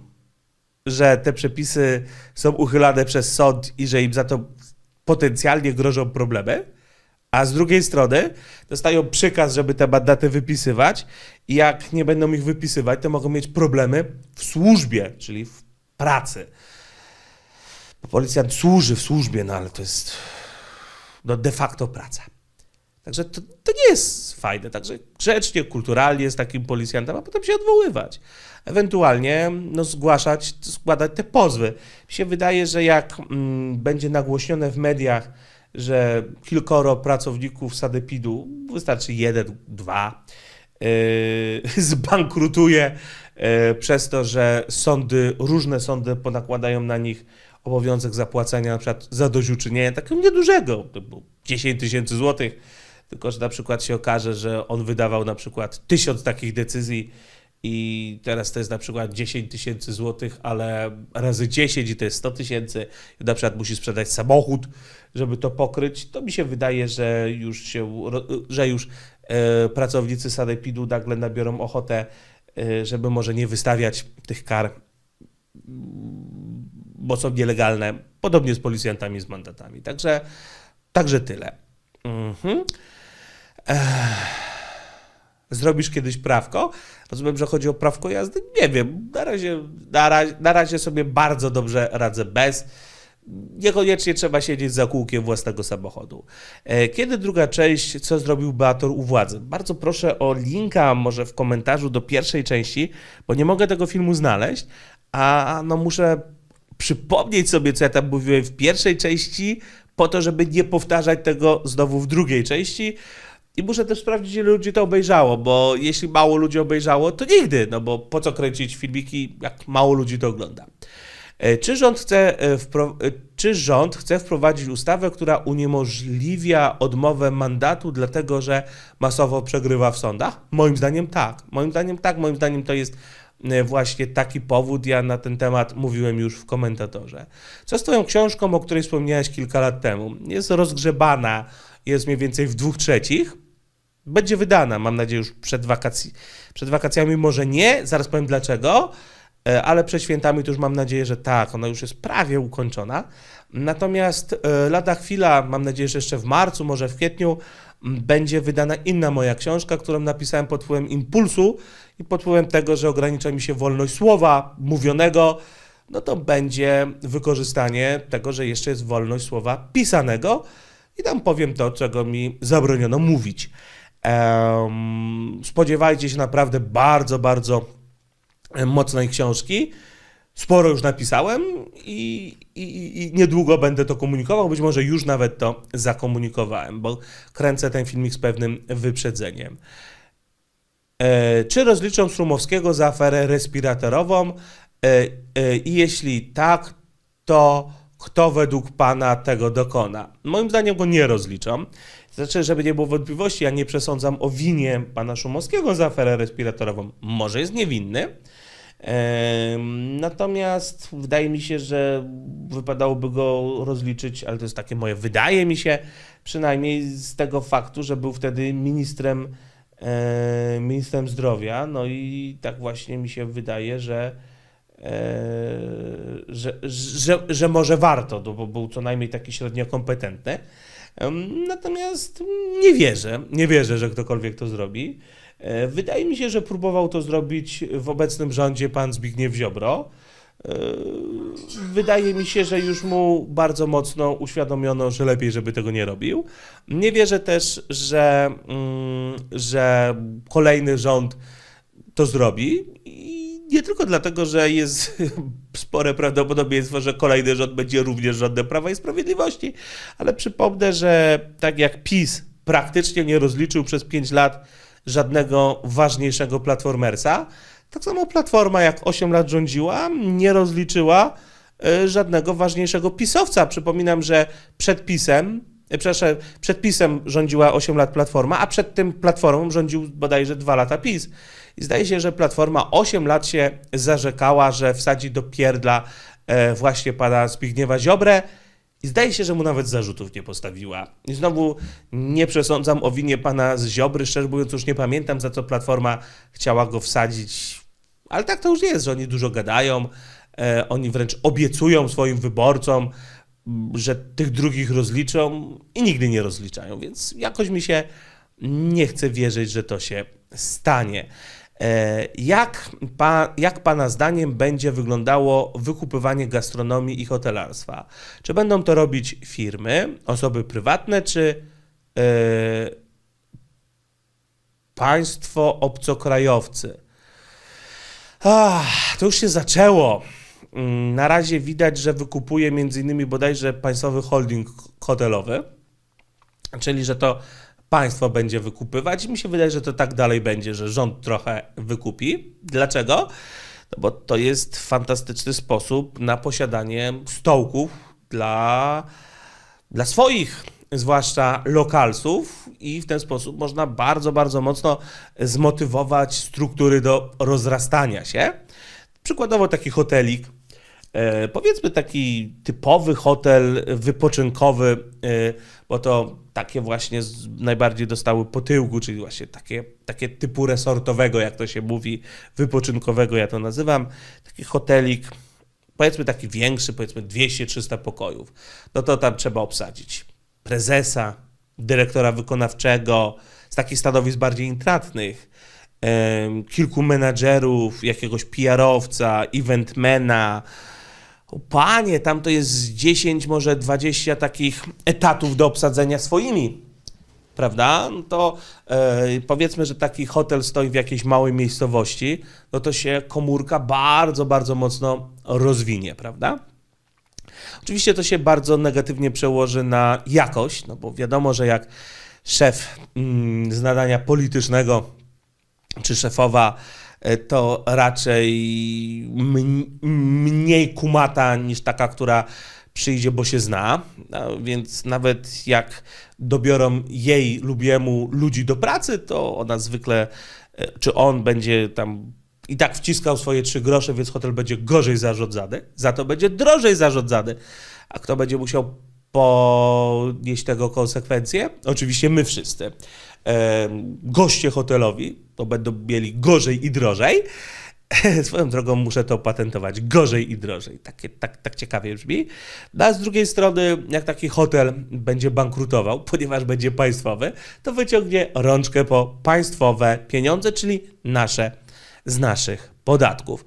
że te przepisy są uchylane przez sąd i że im za to potencjalnie grożą problemy, a z drugiej strony dostają przykaz, żeby te mandaty wypisywać i jak nie będą ich wypisywać, to mogą mieć problemy w służbie, czyli w pracy. Bo policjant służy w służbie, no ale to jest no de facto praca. Także to, to, nie jest fajne. Także grzecznie, kulturalnie z takim policjantem, a potem się odwoływać. Ewentualnie no, zgłaszać, składać te pozwy. Mi się wydaje, że jak mm, będzie nagłośnione w mediach, że kilkoro pracowników Sadepidu, wystarczy jeden, dwa, yy, zbankrutuje yy, przez to, że sądy, różne sądy ponakładają na nich obowiązek zapłacenia na przykład zadośćuczynienia takiego niedużego, 10 tysięcy złotych, tylko że na przykład się okaże, że on wydawał na przykład tysiąc takich decyzji i teraz to jest na przykład 10 tysięcy złotych, ale razy 10 i to jest 100 tysięcy, na przykład musi sprzedać samochód, żeby to pokryć, to mi się wydaje, że już się, że już e, pracownicy sanepidu nagle nabiorą ochotę, e, żeby może nie wystawiać tych kar, bo są nielegalne, podobnie z policjantami, z mandatami. Także, także tyle. Mhm. Ech. Zrobisz kiedyś prawko? Rozumiem, że chodzi o prawko jazdy? Nie wiem. Na razie, na, razie, na razie sobie bardzo dobrze radzę bez. Niekoniecznie trzeba siedzieć za kółkiem własnego samochodu. E, kiedy druga część, co zrobił Beator u władzy? Bardzo proszę o linka może w komentarzu do pierwszej części, bo nie mogę tego filmu znaleźć, a no muszę przypomnieć sobie, co ja tam mówiłem w pierwszej części, po to, żeby nie powtarzać tego znowu w drugiej części. I muszę też sprawdzić, ile ludzi to obejrzało, bo jeśli mało ludzi obejrzało, to nigdy, no bo po co kręcić filmiki, jak mało ludzi to ogląda. E, czy rząd, chce e, e, czy rząd chce wprowadzić ustawę, która uniemożliwia odmowę mandatu, dlatego że masowo przegrywa w sądach? Moim zdaniem tak. Moim zdaniem tak. Moim zdaniem to jest właśnie taki powód. Ja na ten temat mówiłem już w komentatorze. Co z tą książką, o której wspomniałeś kilka lat temu? Jest rozgrzebana jest mniej więcej w dwóch trzecich. Będzie wydana, mam nadzieję, już przed, przed wakacjami. Może nie, zaraz powiem dlaczego, e, ale przed świętami to już mam nadzieję, że tak, ona już jest prawie ukończona. Natomiast e, lada chwila, mam nadzieję, że jeszcze w marcu, może w kwietniu, będzie wydana inna moja książka, którą napisałem pod wpływem impulsu i pod wpływem tego, że ogranicza mi się wolność słowa mówionego, no to będzie wykorzystanie tego, że jeszcze jest wolność słowa pisanego i tam powiem to, czego mi zabroniono mówić. Um, spodziewajcie się naprawdę bardzo, bardzo mocnej książki. Sporo już napisałem i, i, i, niedługo będę to komunikował, być może już nawet to zakomunikowałem, bo kręcę ten filmik z pewnym wyprzedzeniem. E, czy rozliczą Strumowskiego za aferę respiratorową? E, e, I jeśli tak, to kto według Pana tego dokona. Moim zdaniem go nie rozliczam. Znaczy, żeby nie było wątpliwości, ja nie przesądzam o winie Pana Szumowskiego za aferę respiratorową. Może jest niewinny, Natomiast wydaje mi się, że wypadałoby go rozliczyć, ale to jest takie moje wydaje mi się, przynajmniej z tego faktu, że był wtedy ministrem, e, ministrem zdrowia. No i tak właśnie mi się wydaje, że Eee, że, że, że może warto, no bo był co najmniej taki średnio kompetentny. Natomiast nie wierzę, nie wierzę, że ktokolwiek to zrobi. Eee, wydaje mi się, że próbował to zrobić w obecnym rządzie pan Zbigniew Ziobro. Eee, wydaje mi się, że już mu bardzo mocno uświadomiono, że lepiej, żeby tego nie robił. Nie wierzę też, że, mm, że kolejny rząd to zrobi nie tylko dlatego, że jest spore prawdopodobieństwo, że kolejny rząd będzie również rządem Prawa i Sprawiedliwości, ale przypomnę, że tak jak PiS praktycznie nie rozliczył przez 5 lat żadnego ważniejszego platformersa, tak samo Platforma jak 8 lat rządziła, nie rozliczyła y, żadnego ważniejszego pisowca. Przypominam, że przed PiSem y, przepraszam, przed PiSem rządziła 8 lat Platforma, a przed tym Platformą rządził bodajże 2 lata PiS. I zdaje się, że Platforma 8 lat się zarzekała, że wsadzi do pierdla e, właśnie pana Zbigniewa Ziobrę. I zdaje się, że mu nawet zarzutów nie postawiła. I znowu nie przesądzam o winie pana z Ziobry, szczerze mówiąc już nie pamiętam, za co Platforma chciała go wsadzić. Ale tak to już jest, że oni dużo gadają, e, oni wręcz obiecują swoim wyborcom, że tych drugich rozliczą i nigdy nie rozliczają, więc jakoś mi się nie chce wierzyć, że to się stanie. E, jak, pa, jak Pana zdaniem będzie wyglądało wykupywanie gastronomii i hotelarstwa? Czy będą to robić firmy, osoby prywatne, czy yy, państwo obcokrajowcy? Ach, to już się zaczęło. Mm, na razie widać, że wykupuje między innymi bodajże państwowy holding hotelowy, czyli że to państwo będzie wykupywać. Mi się wydaje, że to tak dalej będzie, że rząd trochę wykupi. Dlaczego? No bo to jest fantastyczny sposób na posiadanie stołków dla, dla swoich, zwłaszcza lokalsów, i w ten sposób można bardzo, bardzo mocno zmotywować struktury do rozrastania się. Przykładowo taki hotelik E, powiedzmy taki typowy hotel wypoczynkowy, e, bo to takie właśnie najbardziej dostały po tyłku, czyli właśnie takie, takie typu resortowego, jak to się mówi, wypoczynkowego ja to nazywam, taki hotelik, powiedzmy taki większy, powiedzmy 200-300 pokojów, no to tam trzeba obsadzić prezesa, dyrektora wykonawczego, z takich stanowisk bardziej intratnych, kilku menadżerów, jakiegoś PR-owca, eventmana, panie, tam to jest 10, może 20 takich etatów do obsadzenia swoimi, prawda? No to e, powiedzmy, że taki hotel stoi w jakiejś małej miejscowości, no to się komórka bardzo, bardzo mocno rozwinie, prawda? Oczywiście to się bardzo negatywnie przełoży na jakość, no bo wiadomo, że jak szef mm, z nadania politycznego czy szefowa E, to raczej mniej kumata niż taka, która przyjdzie, bo się zna. No, więc nawet jak dobiorą jej lub jemu ludzi do pracy, to ona zwykle, e, czy on będzie tam i tak wciskał swoje trzy grosze, więc hotel będzie gorzej zarządzany, za to będzie drożej zarządzany. A kto będzie musiał ponieść tego konsekwencje? Oczywiście my wszyscy goście hotelowi, to będą mieli gorzej i drożej. Swoją drogą muszę to opatentować Gorzej i drożej. Takie, tak, tak ciekawie brzmi. No a z drugiej strony, jak taki hotel będzie bankrutował, ponieważ będzie państwowy, to wyciągnie rączkę po państwowe pieniądze, czyli nasze z naszych podatków.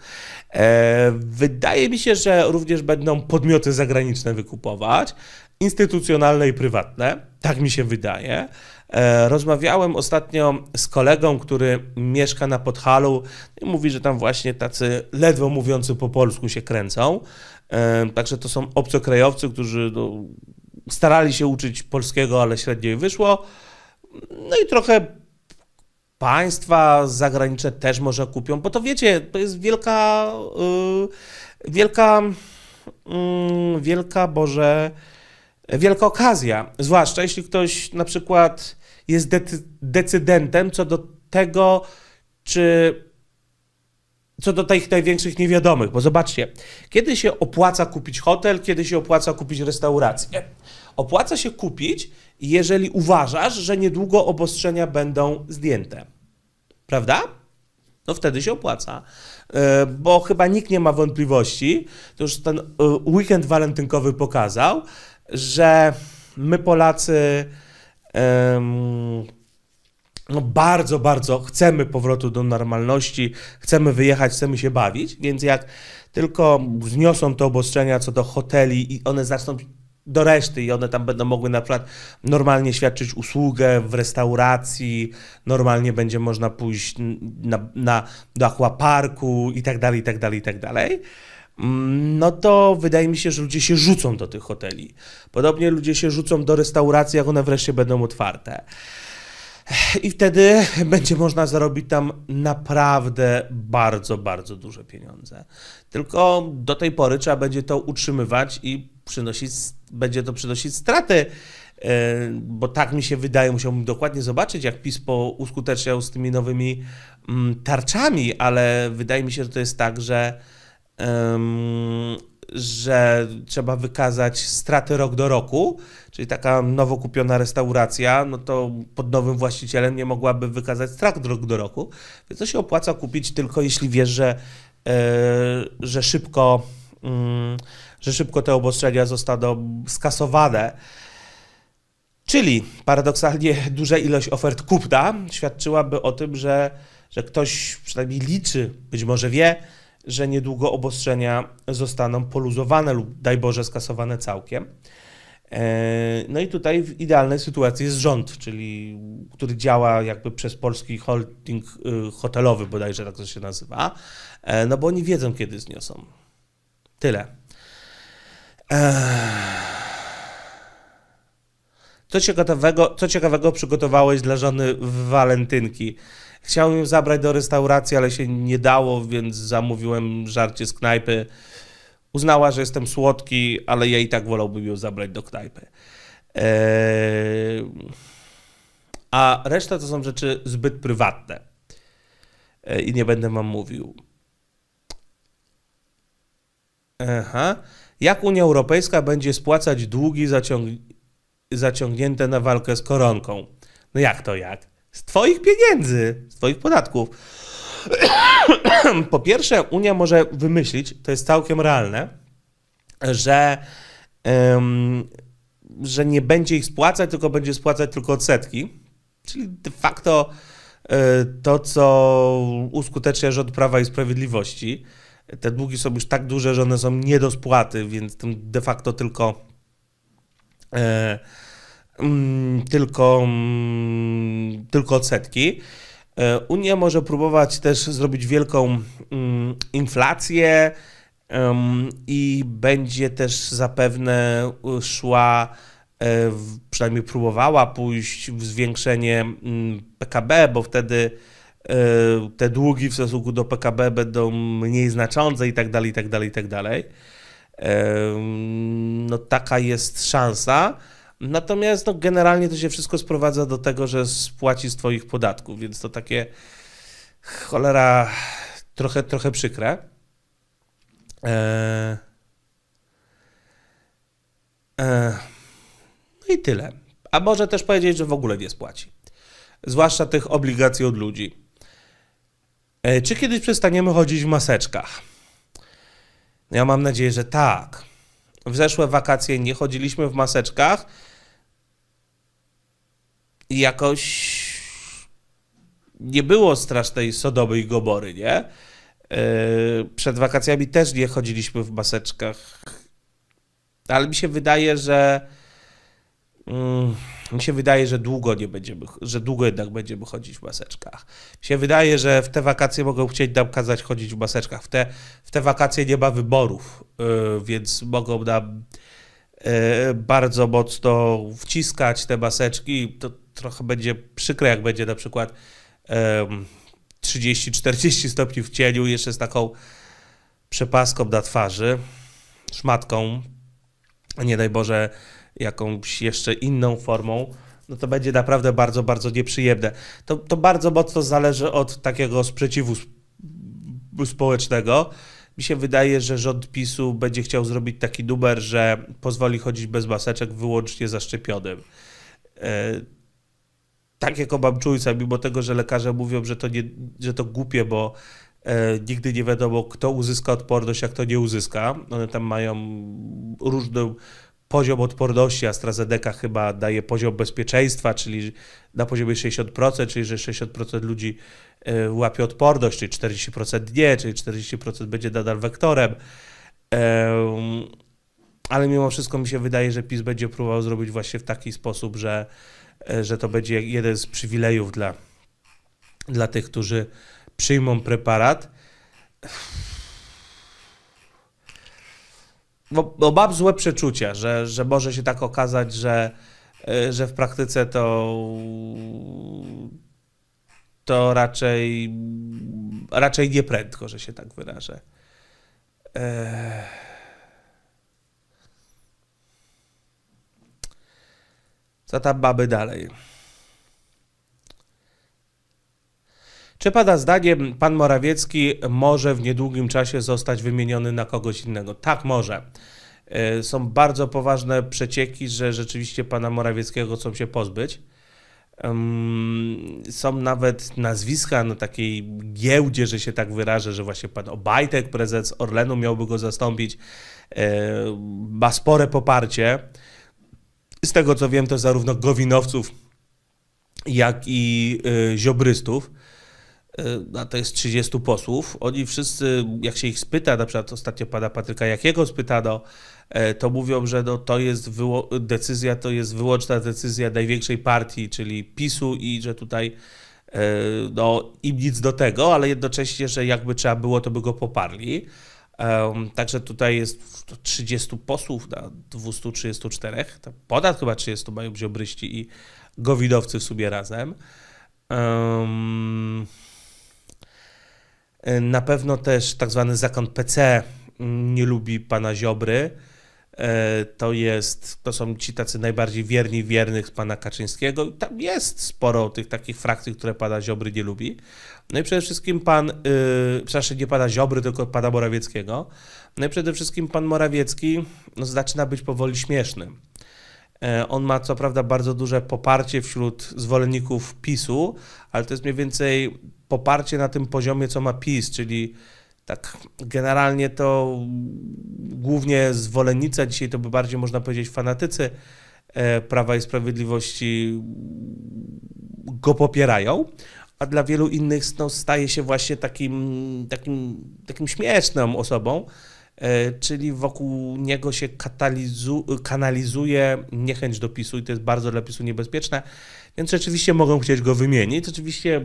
E, wydaje mi się, że również będą podmioty zagraniczne wykupować instytucjonalne i prywatne, tak mi się wydaje. E, rozmawiałem ostatnio z kolegą, który mieszka na Podhalu i mówi, że tam właśnie tacy ledwo mówiący po polsku się kręcą. E, także to są obcokrajowcy, którzy no, starali się uczyć polskiego, ale średnio i wyszło. No i trochę państwa zagraniczne też może kupią, bo to wiecie, to jest wielka, y, wielka, mm, wielka, Boże, wielka okazja, zwłaszcza jeśli ktoś na przykład jest decydentem co do tego, czy co do tych największych niewiadomych, bo zobaczcie, kiedy się opłaca kupić hotel, kiedy się opłaca kupić restaurację. Opłaca się kupić, jeżeli uważasz, że niedługo obostrzenia będą zdjęte. Prawda? No wtedy się opłaca, e, bo chyba nikt nie ma wątpliwości, to już ten e, weekend walentynkowy pokazał, że my Polacy um, no bardzo, bardzo chcemy powrotu do normalności, chcemy wyjechać, chcemy się bawić, więc jak tylko zniosą te obostrzenia co do hoteli i one zaczną do reszty i one tam będą mogły na przykład normalnie świadczyć usługę w restauracji, normalnie będzie można pójść na, na, do aquaparku i tak dalej, i tak dalej, i tak dalej Mm, no to wydaje mi się, że ludzie się rzucą do tych hoteli. Podobnie ludzie się rzucą do restauracji, jak one wreszcie będą otwarte. I wtedy będzie można zarobić tam naprawdę bardzo, bardzo duże pieniądze. Tylko do tej pory trzeba będzie to utrzymywać i przynosić, będzie to przynosić straty, e, bo tak mi się wydaje, musiałbym dokładnie zobaczyć, jak PiS uskuteczniał z tymi nowymi mm, tarczami, ale wydaje mi się, że to jest tak, że że trzeba wykazać straty rok do roku, czyli taka nowo kupiona restauracja, no to pod nowym właścicielem nie mogłaby wykazać strat rok do roku, więc to się opłaca kupić tylko jeśli wiesz, że, e, że szybko mm, że szybko te obostrzenia zostaną skasowane. Czyli paradoksalnie duża ilość ofert kupna świadczyłaby o tym, że, że ktoś przynajmniej liczy, być może wie, że niedługo obostrzenia zostaną poluzowane lub, daj Boże, skasowane całkiem. E, no i tutaj w idealnej sytuacji jest rząd, czyli który działa jakby przez polski holding y, hotelowy, bodajże tak to się nazywa, e, no bo oni wiedzą, kiedy zniosą. Tyle. E, co ciekawego, co ciekawego przygotowałeś dla żony w walentynki? Chciałem ją zabrać do restauracji, ale się nie dało, więc zamówiłem żarcie z knajpy. Uznała, że jestem słodki, ale ja i tak wolałbym ją zabrać do knajpy. Eee... A reszta to są rzeczy zbyt prywatne. Eee, I nie będę wam mówił. Aha. Jak Unia Europejska będzie spłacać długi zaciąg... zaciągnięte na walkę z koronką? No jak to jak? z Twoich pieniędzy, z Twoich podatków. po pierwsze, Unia może wymyślić, to jest całkiem realne, że, um, że nie będzie ich spłacać, tylko będzie spłacać tylko odsetki. Czyli de facto e, to, co uskutecznia rząd Prawa i Sprawiedliwości. Te długi są już tak duże, że one są nie do spłaty, więc de facto tylko. E, Mm, tylko, mm, tylko odsetki. E, Unia może próbować też zrobić wielką mm, inflację i będzie też zapewne szła, e, przynajmniej próbowała pójść w zwiększenie PKB, bo wtedy e, te długi w stosunku do PKB będą mniej znaczące i tak dalej, i tak dalej, i tak dalej. No taka jest szansa. Natomiast no, generalnie to się wszystko sprowadza do tego, że spłaci z Twoich podatków, więc to takie cholera trochę, trochę przykre. E, e, no i tyle. A może też powiedzieć, że w ogóle nie spłaci. Zwłaszcza tych obligacji od ludzi. E, czy kiedyś przestaniemy chodzić w maseczkach? Ja mam nadzieję, że tak. W zeszłe wakacje nie chodziliśmy w maseczkach jakoś nie było strasznej Sodomy i Gomory, nie? E, przed wakacjami też nie chodziliśmy w maseczkach. Ale mi się wydaje, że mm, mi się wydaje, że długo nie będziemy, że długo jednak będziemy chodzić w maseczkach. Mi się wydaje, że w te wakacje mogą chcieć nam kazać chodzić w maseczkach. W te, w te wakacje nie ma wyborów, e, więc mogą nam e, bardzo mocno wciskać te maseczki. To trochę będzie przykre, jak będzie na przykład 30-40 stopni w cieniu, jeszcze z taką przepaską na twarzy, szmatką, nie daj Boże, jakąś jeszcze inną formą, no to będzie naprawdę bardzo, bardzo nieprzyjemne. To, to bardzo mocno zależy od takiego sprzeciwu społecznego. Mi się wydaje, że rząd PiSu będzie chciał zrobić taki numer, że pozwoli chodzić bez maseczek wyłącznie zaszczepionym. E, tak jak obamczujca, mimo tego, że lekarze mówią, że to, nie, że to głupie, bo e, nigdy nie wiadomo, kto uzyska odporność, a kto nie uzyska. One tam mają różny poziom odporności. AstraZeneca chyba daje poziom bezpieczeństwa, czyli na poziomie 60%, czyli że 60% ludzi e, łapie odporność, czyli 40% nie, czyli 40% będzie nadal wektorem. E, ale mimo wszystko mi się wydaje, że PiS będzie próbował zrobić właśnie w taki sposób, że E, że to będzie jeden z przywilejów dla, dla tych, którzy przyjmą preparat. Bo, bo mam złe przeczucia, że, że może się tak okazać, że, e, że w praktyce to, to raczej, raczej nieprędko, że się tak wyrażę. Eee... Co tam baby dalej? Czy pada zdaniem pan Morawiecki może w niedługim czasie zostać wymieniony na kogoś innego? Tak, może. E, są bardzo poważne przecieki, że rzeczywiście pana Morawieckiego chcą się pozbyć. Są nawet nazwiska na takiej giełdzie, że się tak wyrażę, że właśnie pan Obajtek, prezes Orlenu, miałby go zastąpić. E, ma spore poparcie. Z tego co wiem, to zarówno gowinowców, jak i y, ziobrystów, y, a to jest 30 posłów, oni wszyscy, jak się ich spyta, na przykład ostatnio pana Patryka Jakiego spytano, e, to mówią, że no, to jest decyzja, to jest wyłączna decyzja największej partii, czyli PiSu i że tutaj e, no, im nic do tego, ale jednocześnie, że jakby trzeba było, to by go poparli. Także tutaj jest 30 posłów na 234, ponad chyba 30 mają ziobryści i gowidowcy w sobie razem. Na pewno też tak zwany zakon PC nie lubi pana Ziobry. E, to jest, to są ci tacy najbardziej wierni wiernych z pana Kaczyńskiego. Tam jest sporo tych takich frakcji, które pada Ziobry nie lubi. No i przede wszystkim pan, yy, przepraszam, nie pada Ziobry, tylko pada Morawieckiego. No i przede wszystkim pan Morawiecki no, zaczyna być powoli śmieszny. E, on ma co prawda bardzo duże poparcie wśród zwolenników PiSu, ale to jest mniej więcej poparcie na tym poziomie, co ma PiS, czyli tak generalnie to głównie zwolennicy, dzisiaj to by bardziej można powiedzieć fanatycy e, Prawa i Sprawiedliwości go popierają, a dla wielu innych no, staje się właśnie takim, takim, takim śmieszną osobą, e, czyli wokół niego się kanalizuje niechęć do PiSu i to jest bardzo dla PiSu niebezpieczne, więc rzeczywiście mogą chcieć go wymienić. Oczywiście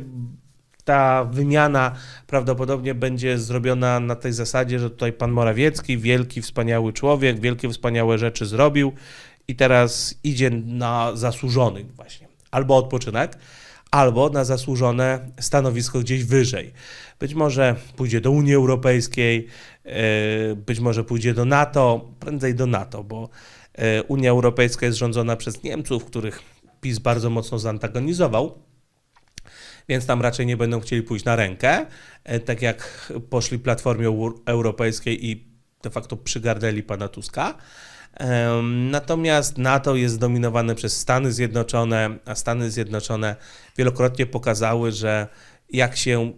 ta wymiana prawdopodobnie będzie zrobiona na tej zasadzie, że tutaj pan Morawiecki, wielki, wspaniały człowiek, wielkie, wspaniałe rzeczy zrobił i teraz idzie na zasłużonych właśnie. Albo odpoczynek, albo na zasłużone stanowisko gdzieś wyżej. Być może pójdzie do Unii Europejskiej, e, być może pójdzie do NATO, prędzej do NATO, bo e, Unia Europejska jest rządzona przez Niemców, których PiS bardzo mocno zantagonizował więc tam raczej nie będą chcieli pójść na rękę, e, tak jak poszli Platformie Europejskiej i de facto przygardeli pana Tuska. Natomiast NATO jest zdominowane przez Stany Zjednoczone, a Stany Zjednoczone wielokrotnie pokazały, że jak się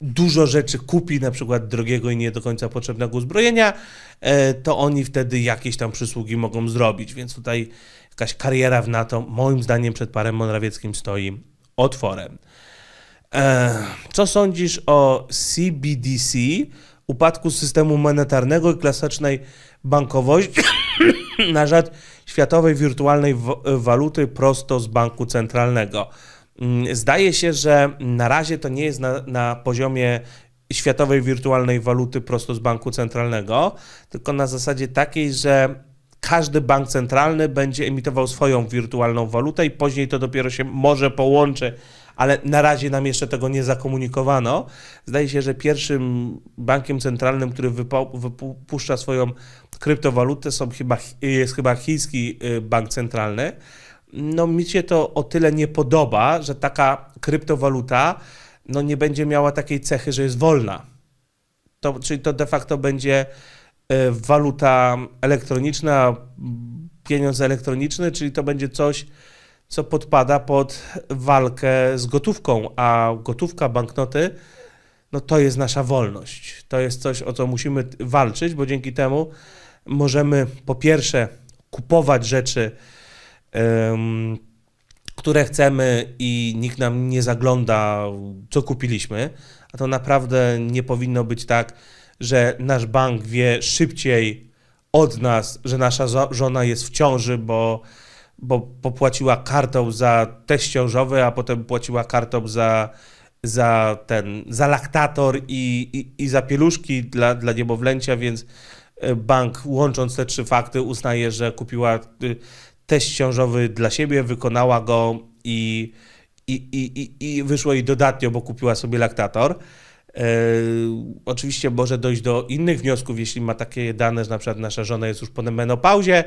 dużo rzeczy kupi, na przykład drogiego i nie do końca potrzebnego uzbrojenia, e, to oni wtedy jakieś tam przysługi mogą zrobić. Więc tutaj jakaś kariera w NATO, moim zdaniem, przed parem Morawieckim stoi otworem. E, co sądzisz o CBDC, upadku systemu monetarnego i klasycznej bankowości na rzecz światowej wirtualnej waluty prosto z banku centralnego? Mm, zdaje się, że na razie to nie jest na, na poziomie światowej wirtualnej waluty prosto z banku centralnego, tylko na zasadzie takiej, że każdy bank centralny będzie emitował swoją wirtualną walutę i później to dopiero się może połączyć ale na razie nam jeszcze tego nie zakomunikowano. Zdaje się, że pierwszym bankiem centralnym, który wypuszcza swoją kryptowalutę są chyba, jest chyba chiński y, bank centralny. No mi się to o tyle nie podoba, że taka kryptowaluta no, nie będzie miała takiej cechy, że jest wolna. To, czyli to de facto będzie y, waluta elektroniczna, pieniądz elektroniczny, czyli to będzie coś, co podpada pod walkę z gotówką, a gotówka, banknoty, no to jest nasza wolność. To jest coś, o co musimy walczyć, bo dzięki temu możemy po pierwsze kupować rzeczy, um, które chcemy i nikt nam nie zagląda, co kupiliśmy, a to naprawdę nie powinno być tak, że nasz bank wie szybciej od nas, że nasza żona jest w ciąży, bo bo popłaciła kartą za teść ciążowy, a potem płaciła kartą za, za ten, za laktator i, i, i za pieluszki dla, dla niemowlęcia, więc e, bank łącząc te trzy fakty uznaje, że kupiła e, teść ciążowy dla siebie, wykonała go i, i, i, i wyszło jej dodatnio, bo kupiła sobie laktator. E, oczywiście może dojść do innych wniosków, jeśli ma takie dane, że na przykład nasza żona jest już po menopauzie,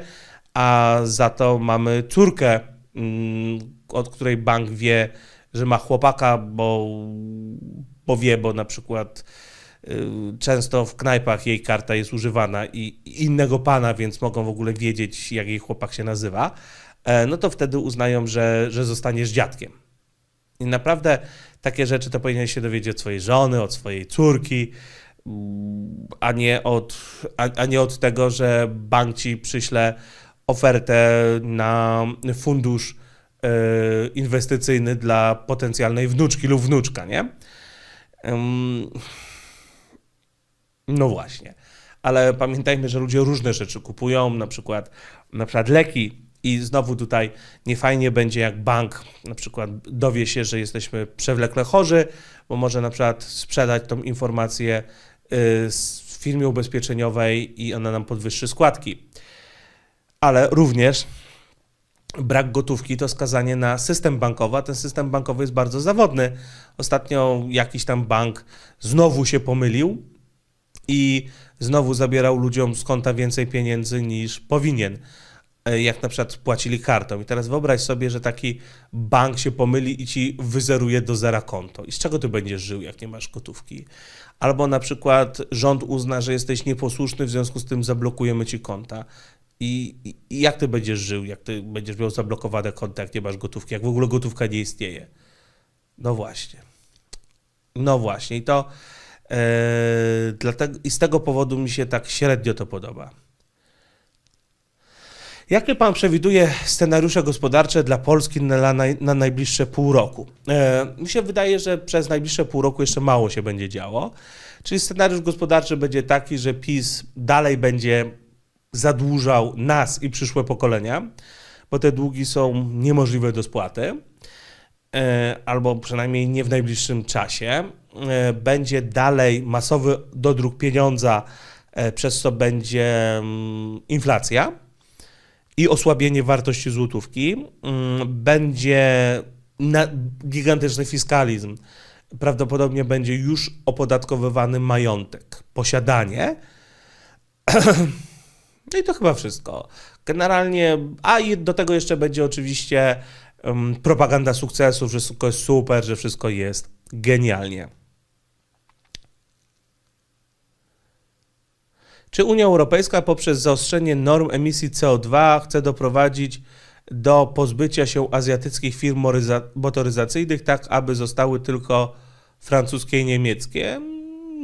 a za to mamy córkę, mm, od której bank wie, że ma chłopaka, bo, bo wie, bo na przykład y, często w knajpach jej karta jest używana i innego pana, więc mogą w ogóle wiedzieć, jak jej chłopak się nazywa, e, no to wtedy uznają, że, że zostaniesz dziadkiem. I naprawdę takie rzeczy to powinien się dowiedzieć od swojej żony, od swojej córki, mm, a nie od, a, a nie od tego, że bank ci przyśle ofertę na fundusz e, inwestycyjny dla potencjalnej wnuczki lub wnuczka, nie? No właśnie. Ale pamiętajmy, że ludzie różne rzeczy kupują, na przykład, na przykład leki. I znowu tutaj niefajnie będzie, jak bank na przykład dowie się, że jesteśmy przewlekle chorzy, bo może na przykład sprzedać tą informację y, z firmie ubezpieczeniowej i ona nam podwyższy składki ale również brak gotówki to skazanie na system bankowy, a ten system bankowy jest bardzo zawodny. Ostatnio jakiś tam bank znowu się pomylił i znowu zabierał ludziom z konta więcej pieniędzy niż powinien. E, jak na przykład płacili kartą. I teraz wyobraź sobie, że taki bank się pomyli i ci wyzeruje do zera konto. I z czego ty będziesz żył, jak nie masz gotówki? Albo na przykład rząd uzna, że jesteś nieposłuszny, w związku z tym zablokujemy ci konta. I, I, jak ty będziesz żył, jak ty będziesz miał zablokowany kontakt, nie masz gotówki, jak w ogóle gotówka nie istnieje. No właśnie. No właśnie. I to yy, dlatego, i z tego powodu mi się tak średnio to podoba. Jakie pan przewiduje scenariusze gospodarcze dla Polski na, na, na najbliższe pół roku? E, mi się wydaje, że przez najbliższe pół roku jeszcze mało się będzie działo. Czyli scenariusz gospodarczy będzie taki, że PiS dalej będzie zadłużał nas i przyszłe pokolenia, bo te długi są niemożliwe do spłaty, e, albo przynajmniej nie w najbliższym czasie. E, będzie dalej masowy dodruk pieniądza, e, przez co będzie mm, inflacja i osłabienie wartości złotówki. Mm, będzie gigantyczny fiskalizm. Prawdopodobnie będzie już opodatkowywany majątek, posiadanie. No i to chyba wszystko. Generalnie, a i do tego jeszcze będzie oczywiście um, propaganda sukcesu, że wszystko jest super, że wszystko jest genialnie. Czy Unia Europejska poprzez zaostrzenie norm emisji CO2 chce doprowadzić do pozbycia się azjatyckich firm motoryzacyjnych, tak aby zostały tylko francuskie i niemieckie?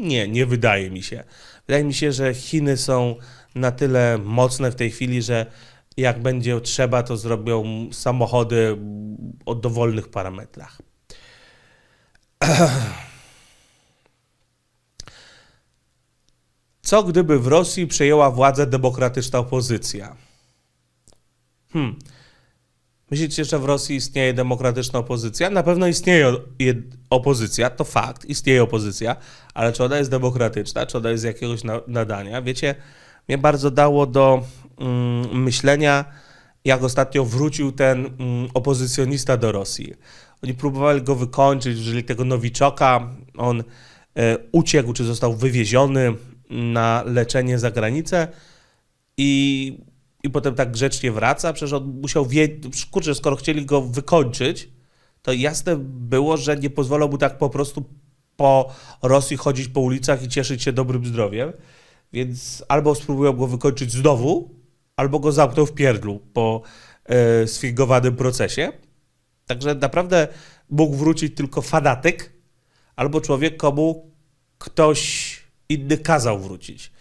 Nie, nie wydaje mi się. Wydaje mi się, że Chiny są na tyle mocne w tej chwili, że jak będzie trzeba, to zrobią samochody o dowolnych parametrach. Co gdyby w Rosji przejęła władzę demokratyczna opozycja? Hmm. Myślicie, że w Rosji istnieje demokratyczna opozycja? Na pewno istnieje opozycja, to fakt, istnieje opozycja, ale czy ona jest demokratyczna, czy ona jest z jakiegoś nadania? Wiecie, mnie bardzo dało do mm, myślenia, jak ostatnio wrócił ten mm, opozycjonista do Rosji. Oni próbowali go wykończyć, jeżeli tego Nowiczoka, on e, uciekł czy został wywieziony na leczenie za granicę i, i potem tak grzecznie wraca, przecież on musiał wiedzieć, kurczę, skoro chcieli go wykończyć, to jasne było, że nie pozwolą mu tak po prostu po Rosji chodzić po ulicach i cieszyć się dobrym zdrowiem więc albo spróbują go wykończyć znowu, albo go zamkną w pierdlu po e, sfingowanym procesie. Także naprawdę mógł wrócić tylko fanatyk albo człowiek, komu ktoś inny kazał wrócić.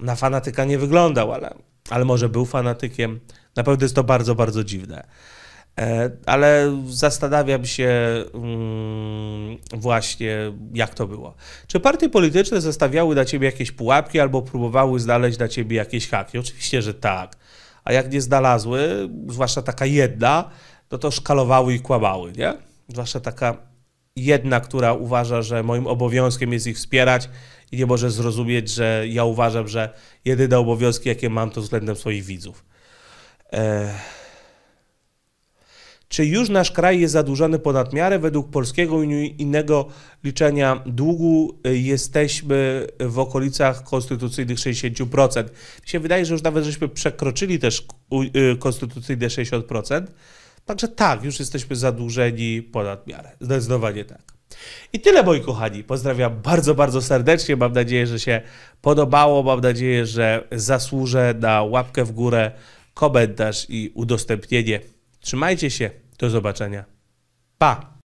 Na fanatyka nie wyglądał, ale, ale może był fanatykiem. Na pewno jest to bardzo, bardzo dziwne. E, ale zastanawiam się mm, właśnie, jak to było. Czy partie polityczne zostawiały na ciebie jakieś pułapki albo próbowały znaleźć na ciebie jakieś haki? Oczywiście, że tak. A jak nie znalazły, zwłaszcza taka jedna, no to szkalowały i kłamały, nie? Zwłaszcza taka jedna, która uważa, że moim obowiązkiem jest ich wspierać i nie może zrozumieć, że ja uważam, że jedyne obowiązki, jakie mam, to względem swoich widzów. Ech. Czy już nasz kraj jest zadłużony ponad miarę? Według polskiego i innego liczenia długu y, jesteśmy w okolicach konstytucyjnych 60%. Mi się wydaje, że już nawet żeśmy przekroczyli też y, konstytucyjne 60%. Także tak, już jesteśmy zadłużeni ponad miarę. Zdecydowanie tak. I tyle moi kochani. Pozdrawiam bardzo, bardzo serdecznie. Mam nadzieję, że się podobało. Mam nadzieję, że zasłużę na łapkę w górę, komentarz i udostępnienie. Trzymajcie się. Do zobaczenia. Pa!